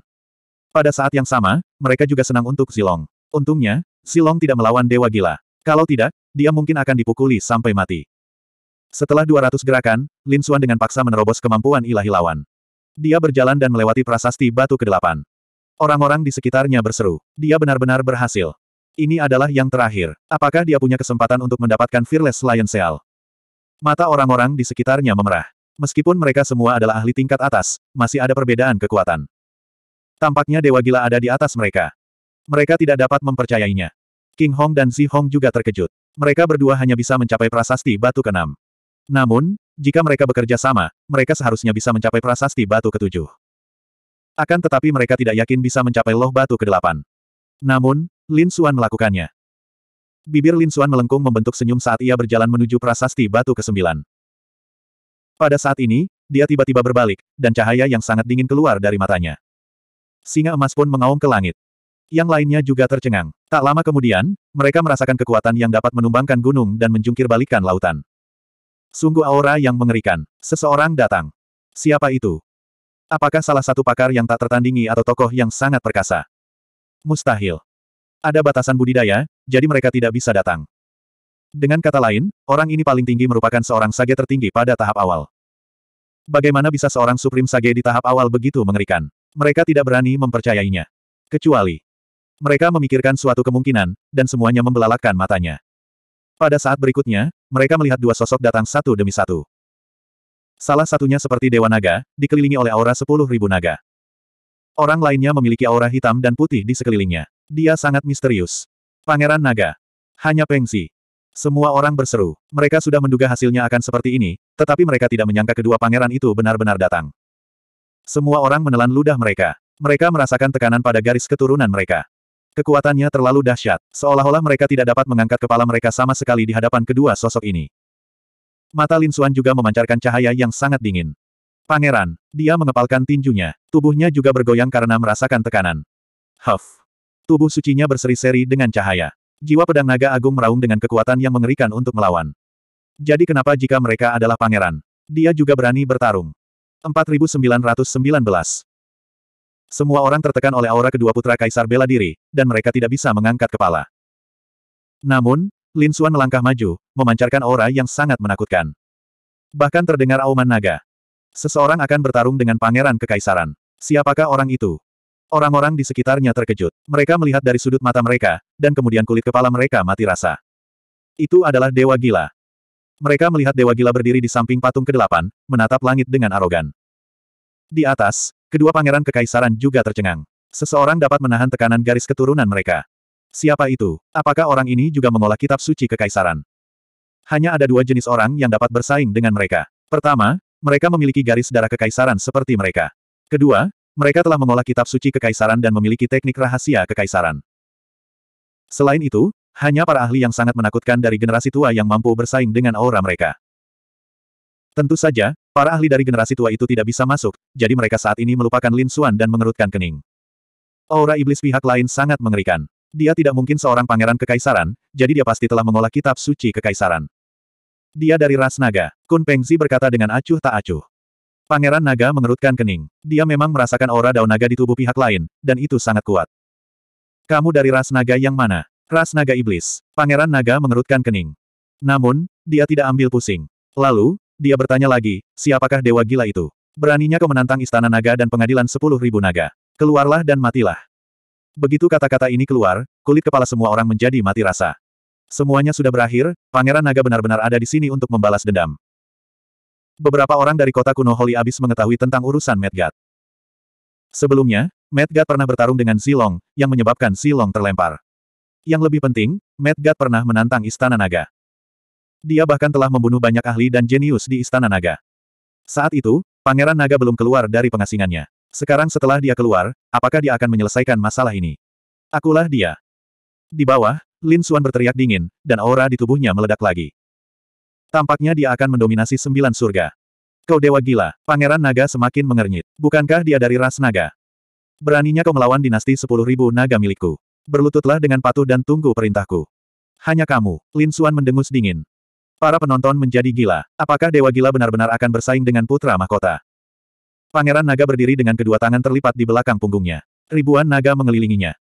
Pada saat yang sama, mereka juga senang untuk Zilong. Untungnya, Zilong tidak melawan Dewa Gila. Kalau tidak, dia mungkin akan dipukuli sampai mati. Setelah 200 gerakan, Lin Suan dengan paksa menerobos kemampuan ilahi lawan. Dia berjalan dan melewati prasasti batu ke-8. Orang-orang di sekitarnya berseru. Dia benar-benar berhasil. Ini adalah yang terakhir. Apakah dia punya kesempatan untuk mendapatkan Fearless Lion Seal? Mata orang-orang di sekitarnya memerah. Meskipun mereka semua adalah ahli tingkat atas, masih ada perbedaan kekuatan. Tampaknya Dewa Gila ada di atas mereka. Mereka tidak dapat mempercayainya. King Hong dan Zi Hong juga terkejut. Mereka berdua hanya bisa mencapai prasasti batu keenam. Namun, jika mereka bekerja sama, mereka seharusnya bisa mencapai prasasti batu ketujuh. Akan tetapi mereka tidak yakin bisa mencapai loh batu kedelapan. Namun, Lin Xuan melakukannya. Bibir Lin Xuan melengkung membentuk senyum saat ia berjalan menuju prasasti batu kesembilan. Pada saat ini, dia tiba-tiba berbalik, dan cahaya yang sangat dingin keluar dari matanya. Singa emas pun mengaum ke langit. Yang lainnya juga tercengang. Tak lama kemudian, mereka merasakan kekuatan yang dapat menumbangkan gunung dan menjungkir balikan lautan. Sungguh aura yang mengerikan. Seseorang datang. Siapa itu? Apakah salah satu pakar yang tak tertandingi atau tokoh yang sangat perkasa? Mustahil. Ada batasan budidaya, jadi mereka tidak bisa datang. Dengan kata lain, orang ini paling tinggi merupakan seorang sage tertinggi pada tahap awal. Bagaimana bisa seorang Supreme Sage di tahap awal begitu mengerikan? Mereka tidak berani mempercayainya. Kecuali, mereka memikirkan suatu kemungkinan, dan semuanya membelalakan matanya. Pada saat berikutnya, mereka melihat dua sosok datang satu demi satu. Salah satunya seperti Dewa Naga, dikelilingi oleh aura sepuluh ribu naga. Orang lainnya memiliki aura hitam dan putih di sekelilingnya. Dia sangat misterius. Pangeran Naga. Hanya pengsi. Semua orang berseru. Mereka sudah menduga hasilnya akan seperti ini, tetapi mereka tidak menyangka kedua pangeran itu benar-benar datang. Semua orang menelan ludah mereka. Mereka merasakan tekanan pada garis keturunan mereka. Kekuatannya terlalu dahsyat, seolah-olah mereka tidak dapat mengangkat kepala mereka sama sekali di hadapan kedua sosok ini. Mata Lin Xuan juga memancarkan cahaya yang sangat dingin. Pangeran, dia mengepalkan tinjunya, tubuhnya juga bergoyang karena merasakan tekanan. Huff. Tubuh sucinya berseri-seri dengan cahaya. Jiwa pedang naga agung meraung dengan kekuatan yang mengerikan untuk melawan. Jadi kenapa jika mereka adalah pangeran? Dia juga berani bertarung. 4919 semua orang tertekan oleh aura kedua putra kaisar bela diri, dan mereka tidak bisa mengangkat kepala. Namun, Lin Xuan melangkah maju, memancarkan aura yang sangat menakutkan. Bahkan terdengar auman naga. Seseorang akan bertarung dengan pangeran kekaisaran. Siapakah orang itu? Orang-orang di sekitarnya terkejut. Mereka melihat dari sudut mata mereka, dan kemudian kulit kepala mereka mati rasa. Itu adalah Dewa Gila. Mereka melihat Dewa Gila berdiri di samping patung ke-8, menatap langit dengan arogan. Di atas, Kedua pangeran kekaisaran juga tercengang. Seseorang dapat menahan tekanan garis keturunan mereka. Siapa itu? Apakah orang ini juga mengolah kitab suci kekaisaran? Hanya ada dua jenis orang yang dapat bersaing dengan mereka. Pertama, mereka memiliki garis darah kekaisaran seperti mereka. Kedua, mereka telah mengolah kitab suci kekaisaran dan memiliki teknik rahasia kekaisaran. Selain itu, hanya para ahli yang sangat menakutkan dari generasi tua yang mampu bersaing dengan aura mereka. Tentu saja, Para ahli dari generasi tua itu tidak bisa masuk, jadi mereka saat ini melupakan Lin Xuan dan mengerutkan kening. Aura iblis pihak lain sangat mengerikan. Dia tidak mungkin seorang pangeran kekaisaran, jadi dia pasti telah mengolah kitab suci kekaisaran. Dia dari ras naga, Kun Pengzi berkata dengan acuh tak acuh. Pangeran naga mengerutkan kening. Dia memang merasakan aura daun naga di tubuh pihak lain, dan itu sangat kuat. Kamu dari ras naga yang mana? Ras naga iblis. Pangeran naga mengerutkan kening. Namun, dia tidak ambil pusing. Lalu, dia bertanya lagi, siapakah dewa gila itu? Beraninya kau menantang istana naga dan pengadilan sepuluh ribu naga. Keluarlah dan matilah. Begitu kata-kata ini keluar, kulit kepala semua orang menjadi mati rasa. Semuanya sudah berakhir, pangeran naga benar-benar ada di sini untuk membalas dendam. Beberapa orang dari kota kuno Holy Abyss mengetahui tentang urusan Medgat. Sebelumnya, Medgat pernah bertarung dengan Zilong, yang menyebabkan Zilong terlempar. Yang lebih penting, Medgat pernah menantang Istana Naga. Dia bahkan telah membunuh banyak ahli dan jenius di Istana Naga. Saat itu, Pangeran Naga belum keluar dari pengasingannya. Sekarang setelah dia keluar, apakah dia akan menyelesaikan masalah ini? Akulah dia. Di bawah, Lin Xuan berteriak dingin, dan aura di tubuhnya meledak lagi. Tampaknya dia akan mendominasi sembilan surga. Kau dewa gila, Pangeran Naga semakin mengernyit. Bukankah dia dari ras naga? Beraninya kau melawan dinasti sepuluh ribu naga milikku. Berlututlah dengan patuh dan tunggu perintahku. Hanya kamu, Lin Xuan mendengus dingin. Para penonton menjadi gila. Apakah Dewa Gila benar-benar akan bersaing dengan Putra Mahkota? Pangeran Naga berdiri dengan kedua tangan terlipat di belakang punggungnya. Ribuan naga mengelilinginya.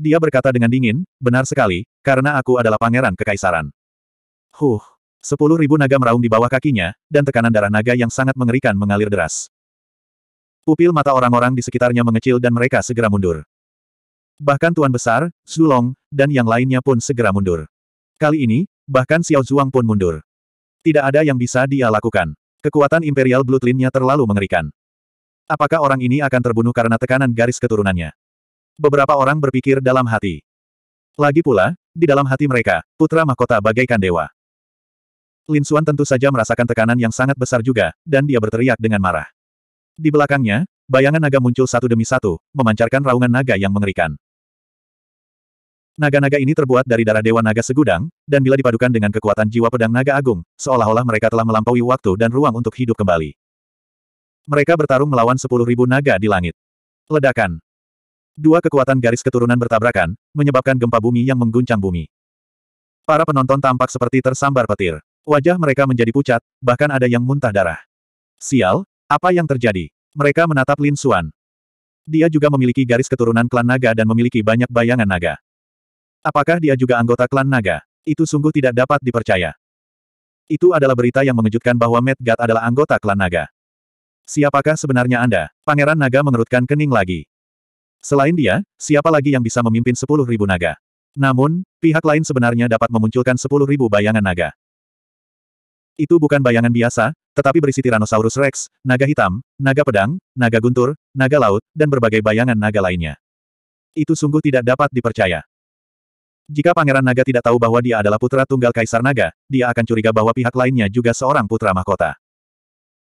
Dia berkata dengan dingin, benar sekali, karena aku adalah pangeran kekaisaran. Huh. Sepuluh ribu naga meraung di bawah kakinya, dan tekanan darah naga yang sangat mengerikan mengalir deras. Pupil mata orang-orang di sekitarnya mengecil dan mereka segera mundur. Bahkan Tuan Besar, Zulong, dan yang lainnya pun segera mundur. Kali ini, Bahkan Xiao Zhuang pun mundur. Tidak ada yang bisa dia lakukan. Kekuatan Imperial Bloodline-nya terlalu mengerikan. Apakah orang ini akan terbunuh karena tekanan garis keturunannya? Beberapa orang berpikir dalam hati. Lagi pula, di dalam hati mereka, putra mahkota bagaikan dewa. Lin Xuan tentu saja merasakan tekanan yang sangat besar juga, dan dia berteriak dengan marah. Di belakangnya, bayangan naga muncul satu demi satu, memancarkan raungan naga yang mengerikan. Naga-naga ini terbuat dari darah Dewa Naga Segudang, dan bila dipadukan dengan kekuatan jiwa pedang Naga Agung, seolah-olah mereka telah melampaui waktu dan ruang untuk hidup kembali. Mereka bertarung melawan sepuluh ribu naga di langit. Ledakan. Dua kekuatan garis keturunan bertabrakan, menyebabkan gempa bumi yang mengguncang bumi. Para penonton tampak seperti tersambar petir. Wajah mereka menjadi pucat, bahkan ada yang muntah darah. Sial, apa yang terjadi? Mereka menatap Lin Xuan. Dia juga memiliki garis keturunan klan naga dan memiliki banyak bayangan naga. Apakah dia juga anggota klan naga? Itu sungguh tidak dapat dipercaya. Itu adalah berita yang mengejutkan bahwa Matt God adalah anggota klan naga. Siapakah sebenarnya Anda? Pangeran naga mengerutkan kening lagi. Selain dia, siapa lagi yang bisa memimpin ribu naga? Namun, pihak lain sebenarnya dapat memunculkan ribu bayangan naga. Itu bukan bayangan biasa, tetapi berisi Tyrannosaurus Rex, naga hitam, naga pedang, naga guntur, naga laut, dan berbagai bayangan naga lainnya. Itu sungguh tidak dapat dipercaya. Jika Pangeran Naga tidak tahu bahwa dia adalah putra tunggal Kaisar Naga, dia akan curiga bahwa pihak lainnya juga seorang putra mahkota.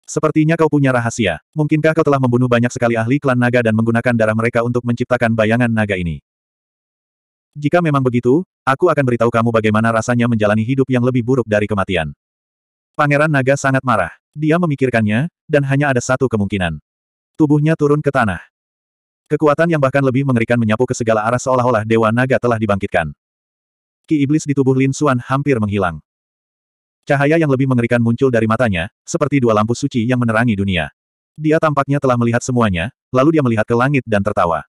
Sepertinya kau punya rahasia. Mungkinkah kau telah membunuh banyak sekali ahli klan naga dan menggunakan darah mereka untuk menciptakan bayangan naga ini? Jika memang begitu, aku akan beritahu kamu bagaimana rasanya menjalani hidup yang lebih buruk dari kematian. Pangeran Naga sangat marah. Dia memikirkannya, dan hanya ada satu kemungkinan. Tubuhnya turun ke tanah. Kekuatan yang bahkan lebih mengerikan menyapu ke segala arah seolah-olah Dewa Naga telah dibangkitkan. Ki iblis di tubuh Lin Suan hampir menghilang. Cahaya yang lebih mengerikan muncul dari matanya, seperti dua lampu suci yang menerangi dunia. Dia tampaknya telah melihat semuanya, lalu dia melihat ke langit dan tertawa.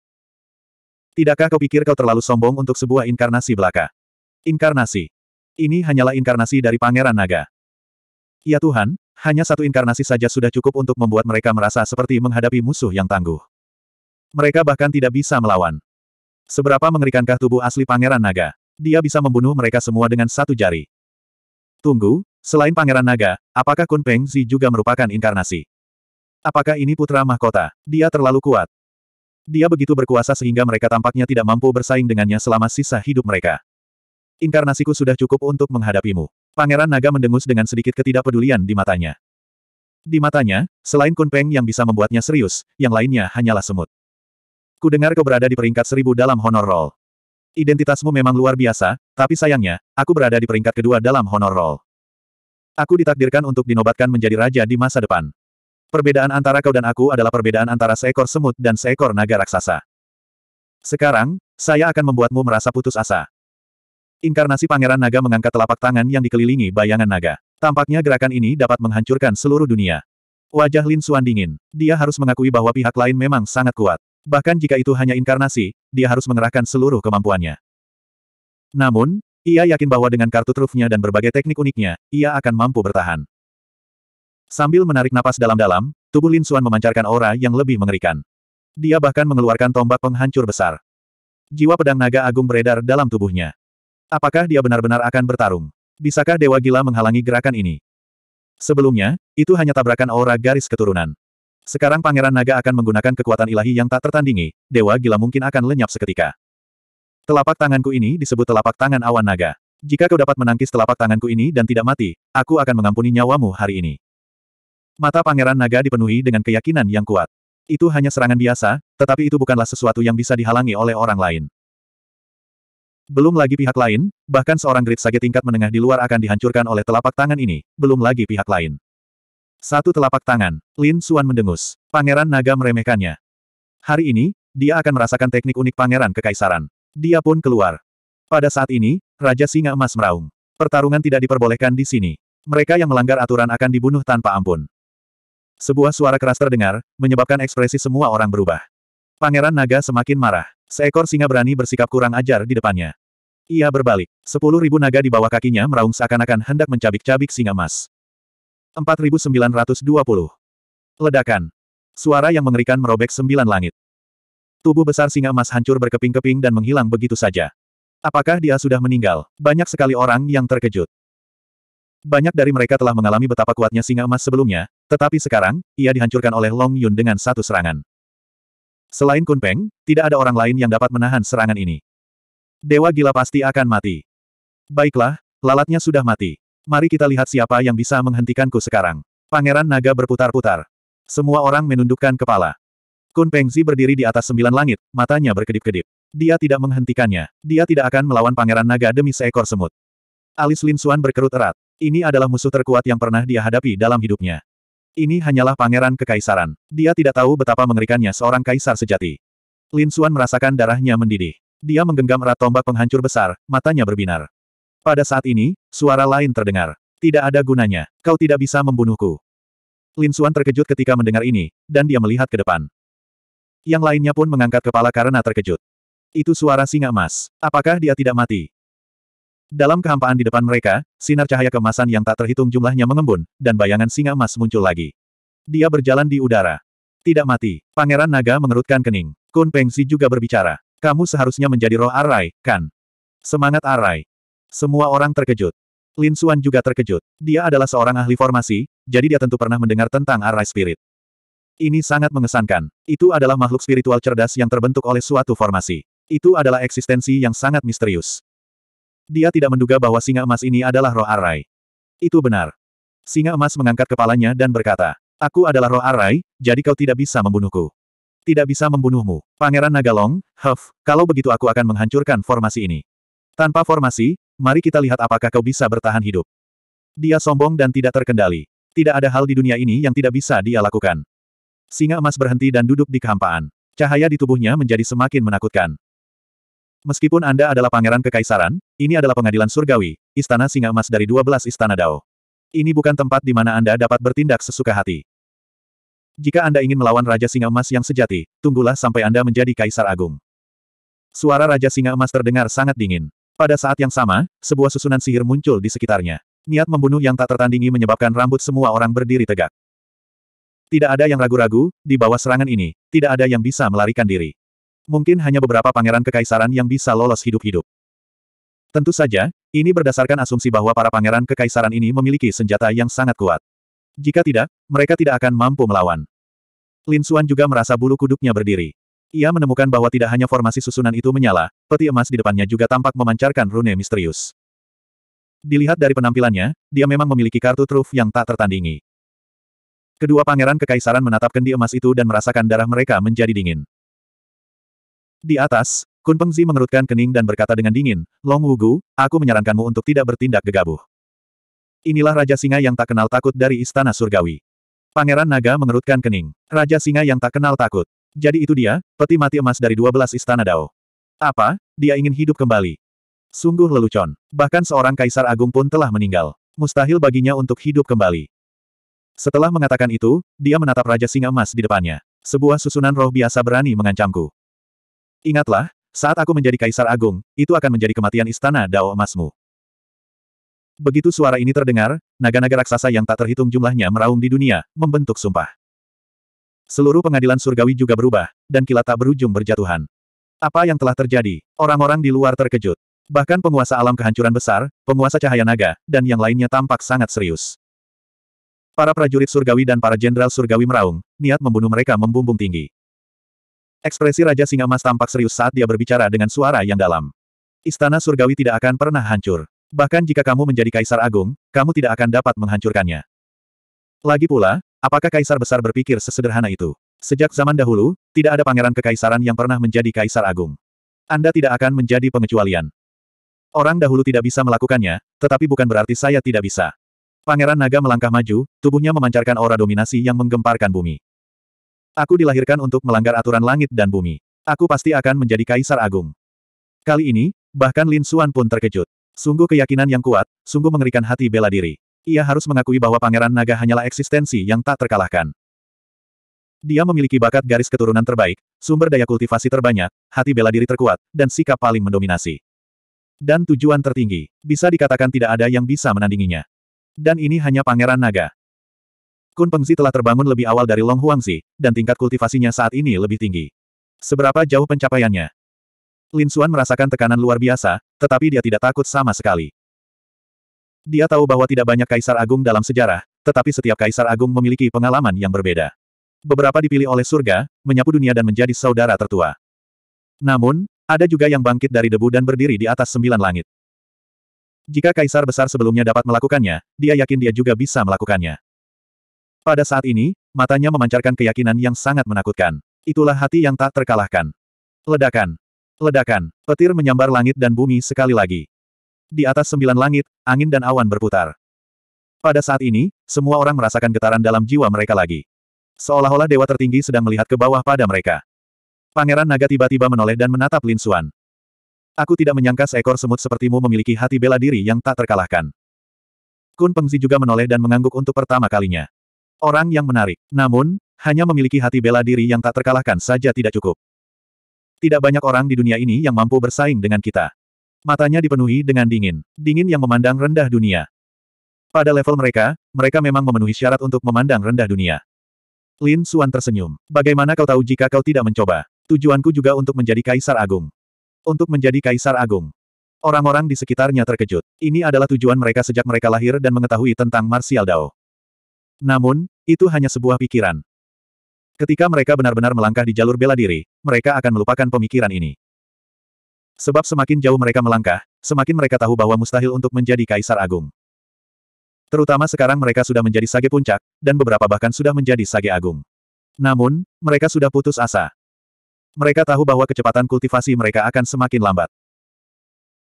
Tidakkah kau pikir kau terlalu sombong untuk sebuah inkarnasi belaka? Inkarnasi. Ini hanyalah inkarnasi dari Pangeran Naga. Ya Tuhan, hanya satu inkarnasi saja sudah cukup untuk membuat mereka merasa seperti menghadapi musuh yang tangguh. Mereka bahkan tidak bisa melawan. Seberapa mengerikankah tubuh asli Pangeran Naga? Dia bisa membunuh mereka semua dengan satu jari. Tunggu, selain Pangeran Naga, apakah Kun Peng Zi juga merupakan inkarnasi? Apakah ini putra mahkota? Dia terlalu kuat. Dia begitu berkuasa sehingga mereka tampaknya tidak mampu bersaing dengannya selama sisa hidup mereka. Inkarnasiku sudah cukup untuk menghadapimu. Pangeran Naga mendengus dengan sedikit ketidakpedulian di matanya. Di matanya, selain Kunpeng yang bisa membuatnya serius, yang lainnya hanyalah semut. Ku dengar kau berada di peringkat seribu dalam honor roll. Identitasmu memang luar biasa, tapi sayangnya, aku berada di peringkat kedua dalam honor roll. Aku ditakdirkan untuk dinobatkan menjadi raja di masa depan. Perbedaan antara kau dan aku adalah perbedaan antara seekor semut dan seekor naga raksasa. Sekarang, saya akan membuatmu merasa putus asa. Inkarnasi Pangeran Naga mengangkat telapak tangan yang dikelilingi bayangan naga. Tampaknya gerakan ini dapat menghancurkan seluruh dunia. Wajah Lin Suan dingin. Dia harus mengakui bahwa pihak lain memang sangat kuat. Bahkan jika itu hanya inkarnasi, dia harus mengerahkan seluruh kemampuannya. Namun, ia yakin bahwa dengan kartu trufnya dan berbagai teknik uniknya, ia akan mampu bertahan. Sambil menarik napas dalam-dalam, tubuh Lin Xuan memancarkan aura yang lebih mengerikan. Dia bahkan mengeluarkan tombak penghancur besar. Jiwa pedang naga agung beredar dalam tubuhnya. Apakah dia benar-benar akan bertarung? Bisakah Dewa Gila menghalangi gerakan ini? Sebelumnya, itu hanya tabrakan aura garis keturunan. Sekarang Pangeran Naga akan menggunakan kekuatan ilahi yang tak tertandingi, Dewa Gila mungkin akan lenyap seketika. Telapak tanganku ini disebut telapak tangan awan naga. Jika kau dapat menangkis telapak tanganku ini dan tidak mati, aku akan mengampuni nyawamu hari ini. Mata Pangeran Naga dipenuhi dengan keyakinan yang kuat. Itu hanya serangan biasa, tetapi itu bukanlah sesuatu yang bisa dihalangi oleh orang lain. Belum lagi pihak lain, bahkan seorang grid sage tingkat menengah di luar akan dihancurkan oleh telapak tangan ini, belum lagi pihak lain. Satu telapak tangan, Lin Xuan mendengus. Pangeran naga meremehkannya. Hari ini, dia akan merasakan teknik unik pangeran kekaisaran. Dia pun keluar. Pada saat ini, Raja Singa Emas meraung. Pertarungan tidak diperbolehkan di sini. Mereka yang melanggar aturan akan dibunuh tanpa ampun. Sebuah suara keras terdengar, menyebabkan ekspresi semua orang berubah. Pangeran Naga semakin marah. Seekor singa berani bersikap kurang ajar di depannya. Ia berbalik. Sepuluh ribu naga di bawah kakinya meraung seakan-akan hendak mencabik-cabik singa emas. 4920. Ledakan. Suara yang mengerikan merobek sembilan langit. Tubuh besar singa emas hancur berkeping-keping dan menghilang begitu saja. Apakah dia sudah meninggal? Banyak sekali orang yang terkejut. Banyak dari mereka telah mengalami betapa kuatnya singa emas sebelumnya, tetapi sekarang, ia dihancurkan oleh Long Yun dengan satu serangan. Selain Kun Peng, tidak ada orang lain yang dapat menahan serangan ini. Dewa gila pasti akan mati. Baiklah, lalatnya sudah mati. Mari kita lihat siapa yang bisa menghentikanku sekarang. Pangeran naga berputar-putar. Semua orang menundukkan kepala. Kun Pengzi berdiri di atas sembilan langit, matanya berkedip-kedip. Dia tidak menghentikannya. Dia tidak akan melawan pangeran naga demi seekor semut. Alis Lin Suan berkerut erat. Ini adalah musuh terkuat yang pernah dia hadapi dalam hidupnya. Ini hanyalah pangeran kekaisaran. Dia tidak tahu betapa mengerikannya seorang kaisar sejati. Lin Suan merasakan darahnya mendidih. Dia menggenggam erat tombak penghancur besar, matanya berbinar. Pada saat ini, suara lain terdengar. Tidak ada gunanya. Kau tidak bisa membunuhku. Lin Xuan terkejut ketika mendengar ini, dan dia melihat ke depan. Yang lainnya pun mengangkat kepala karena terkejut. Itu suara singa emas. Apakah dia tidak mati? Dalam kehampaan di depan mereka, sinar cahaya kemasan yang tak terhitung jumlahnya mengembun, dan bayangan singa emas muncul lagi. Dia berjalan di udara. Tidak mati. Pangeran Naga mengerutkan kening. Kun Pengsi juga berbicara. Kamu seharusnya menjadi roh Arai, kan? Semangat Arai. Semua orang terkejut. Lin Xuan juga terkejut. Dia adalah seorang ahli formasi, jadi dia tentu pernah mendengar tentang Arai Spirit. Ini sangat mengesankan. Itu adalah makhluk spiritual cerdas yang terbentuk oleh suatu formasi. Itu adalah eksistensi yang sangat misterius. Dia tidak menduga bahwa singa emas ini adalah roh Arai. Itu benar. Singa emas mengangkat kepalanya dan berkata, Aku adalah roh Arai, jadi kau tidak bisa membunuhku. Tidak bisa membunuhmu. Pangeran Nagalong, Huff, kalau begitu aku akan menghancurkan formasi ini. Tanpa formasi, Mari kita lihat apakah kau bisa bertahan hidup. Dia sombong dan tidak terkendali. Tidak ada hal di dunia ini yang tidak bisa dia lakukan. Singa emas berhenti dan duduk di kehampaan. Cahaya di tubuhnya menjadi semakin menakutkan. Meskipun Anda adalah pangeran kekaisaran, ini adalah pengadilan surgawi, istana singa emas dari 12 istana Dao. Ini bukan tempat di mana Anda dapat bertindak sesuka hati. Jika Anda ingin melawan Raja Singa Emas yang sejati, tunggulah sampai Anda menjadi kaisar agung. Suara Raja Singa Emas terdengar sangat dingin. Pada saat yang sama, sebuah susunan sihir muncul di sekitarnya. Niat membunuh yang tak tertandingi menyebabkan rambut semua orang berdiri tegak. Tidak ada yang ragu-ragu, di bawah serangan ini, tidak ada yang bisa melarikan diri. Mungkin hanya beberapa pangeran kekaisaran yang bisa lolos hidup-hidup. Tentu saja, ini berdasarkan asumsi bahwa para pangeran kekaisaran ini memiliki senjata yang sangat kuat. Jika tidak, mereka tidak akan mampu melawan. Lin Xuan juga merasa bulu kuduknya berdiri. Ia menemukan bahwa tidak hanya formasi susunan itu menyala, peti emas di depannya juga tampak memancarkan rune misterius. Dilihat dari penampilannya, dia memang memiliki kartu truf yang tak tertandingi. Kedua pangeran kekaisaran menatap kendi emas itu dan merasakan darah mereka menjadi dingin. Di atas, Kun Pengzi mengerutkan kening dan berkata dengan dingin, Long Wugu, aku menyarankanmu untuk tidak bertindak gegabah. Inilah Raja Singa yang tak kenal takut dari Istana Surgawi. Pangeran Naga mengerutkan kening. Raja Singa yang tak kenal takut. Jadi itu dia, peti mati emas dari 12 istana Dao. Apa? Dia ingin hidup kembali. Sungguh lelucon. Bahkan seorang kaisar agung pun telah meninggal. Mustahil baginya untuk hidup kembali. Setelah mengatakan itu, dia menatap Raja Singa Emas di depannya. Sebuah susunan roh biasa berani mengancamku. Ingatlah, saat aku menjadi kaisar agung, itu akan menjadi kematian istana Dao emasmu. Begitu suara ini terdengar, naga-naga raksasa yang tak terhitung jumlahnya meraung di dunia, membentuk sumpah. Seluruh pengadilan surgawi juga berubah, dan kilat tak berujung berjatuhan. Apa yang telah terjadi? Orang-orang di luar terkejut. Bahkan penguasa alam kehancuran besar, penguasa cahaya naga, dan yang lainnya tampak sangat serius. Para prajurit surgawi dan para jenderal surgawi meraung, niat membunuh mereka membumbung tinggi. Ekspresi Raja Singa Mas tampak serius saat dia berbicara dengan suara yang dalam. Istana surgawi tidak akan pernah hancur. Bahkan jika kamu menjadi kaisar agung, kamu tidak akan dapat menghancurkannya. Lagi pula, Apakah kaisar besar berpikir sesederhana itu? Sejak zaman dahulu, tidak ada pangeran kekaisaran yang pernah menjadi kaisar agung. Anda tidak akan menjadi pengecualian. Orang dahulu tidak bisa melakukannya, tetapi bukan berarti saya tidak bisa. Pangeran naga melangkah maju, tubuhnya memancarkan aura dominasi yang menggemparkan bumi. Aku dilahirkan untuk melanggar aturan langit dan bumi. Aku pasti akan menjadi kaisar agung. Kali ini, bahkan Lin Suan pun terkejut. Sungguh keyakinan yang kuat, sungguh mengerikan hati bela diri. Ia harus mengakui bahwa Pangeran Naga hanyalah eksistensi yang tak terkalahkan. Dia memiliki bakat garis keturunan terbaik, sumber daya kultivasi terbanyak, hati bela diri terkuat, dan sikap paling mendominasi. Dan tujuan tertinggi, bisa dikatakan tidak ada yang bisa menandinginya. Dan ini hanya Pangeran Naga. Kun Pengzi telah terbangun lebih awal dari Long Huangzi, dan tingkat kultivasinya saat ini lebih tinggi. Seberapa jauh pencapaiannya? Lin Xuan merasakan tekanan luar biasa, tetapi dia tidak takut sama sekali. Dia tahu bahwa tidak banyak kaisar agung dalam sejarah, tetapi setiap kaisar agung memiliki pengalaman yang berbeda. Beberapa dipilih oleh surga, menyapu dunia dan menjadi saudara tertua. Namun, ada juga yang bangkit dari debu dan berdiri di atas sembilan langit. Jika kaisar besar sebelumnya dapat melakukannya, dia yakin dia juga bisa melakukannya. Pada saat ini, matanya memancarkan keyakinan yang sangat menakutkan. Itulah hati yang tak terkalahkan. Ledakan. Ledakan. Petir menyambar langit dan bumi sekali lagi. Di atas sembilan langit, angin dan awan berputar. Pada saat ini, semua orang merasakan getaran dalam jiwa mereka lagi. Seolah-olah dewa tertinggi sedang melihat ke bawah pada mereka. Pangeran Naga tiba-tiba menoleh dan menatap Lin Suan. Aku tidak menyangka seekor semut sepertimu memiliki hati bela diri yang tak terkalahkan. Kun Pengzi juga menoleh dan mengangguk untuk pertama kalinya. Orang yang menarik. Namun, hanya memiliki hati bela diri yang tak terkalahkan saja tidak cukup. Tidak banyak orang di dunia ini yang mampu bersaing dengan kita. Matanya dipenuhi dengan dingin. Dingin yang memandang rendah dunia. Pada level mereka, mereka memang memenuhi syarat untuk memandang rendah dunia. Lin Suan tersenyum. Bagaimana kau tahu jika kau tidak mencoba? Tujuanku juga untuk menjadi Kaisar Agung. Untuk menjadi Kaisar Agung. Orang-orang di sekitarnya terkejut. Ini adalah tujuan mereka sejak mereka lahir dan mengetahui tentang Martial Dao. Namun, itu hanya sebuah pikiran. Ketika mereka benar-benar melangkah di jalur bela diri, mereka akan melupakan pemikiran ini. Sebab semakin jauh mereka melangkah, semakin mereka tahu bahwa mustahil untuk menjadi kaisar agung. Terutama sekarang mereka sudah menjadi sage puncak, dan beberapa bahkan sudah menjadi sage agung. Namun, mereka sudah putus asa. Mereka tahu bahwa kecepatan kultivasi mereka akan semakin lambat.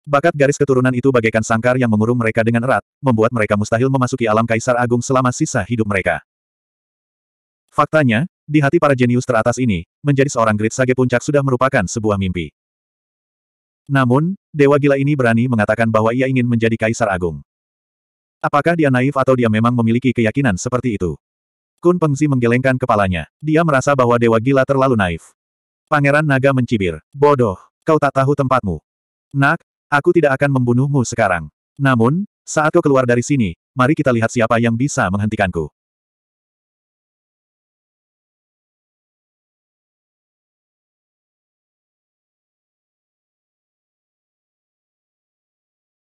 Bakat garis keturunan itu bagaikan sangkar yang mengurung mereka dengan erat, membuat mereka mustahil memasuki alam kaisar agung selama sisa hidup mereka. Faktanya, di hati para jenius teratas ini, menjadi seorang grid sage puncak sudah merupakan sebuah mimpi. Namun, dewa gila ini berani mengatakan bahwa ia ingin menjadi kaisar agung. Apakah dia naif atau dia memang memiliki keyakinan seperti itu? Kun Pengzi menggelengkan kepalanya. Dia merasa bahwa dewa gila terlalu naif. Pangeran Naga mencibir. Bodoh, kau tak tahu tempatmu. Nak, aku tidak akan membunuhmu sekarang. Namun, saat kau keluar dari sini, mari kita lihat siapa yang bisa menghentikanku.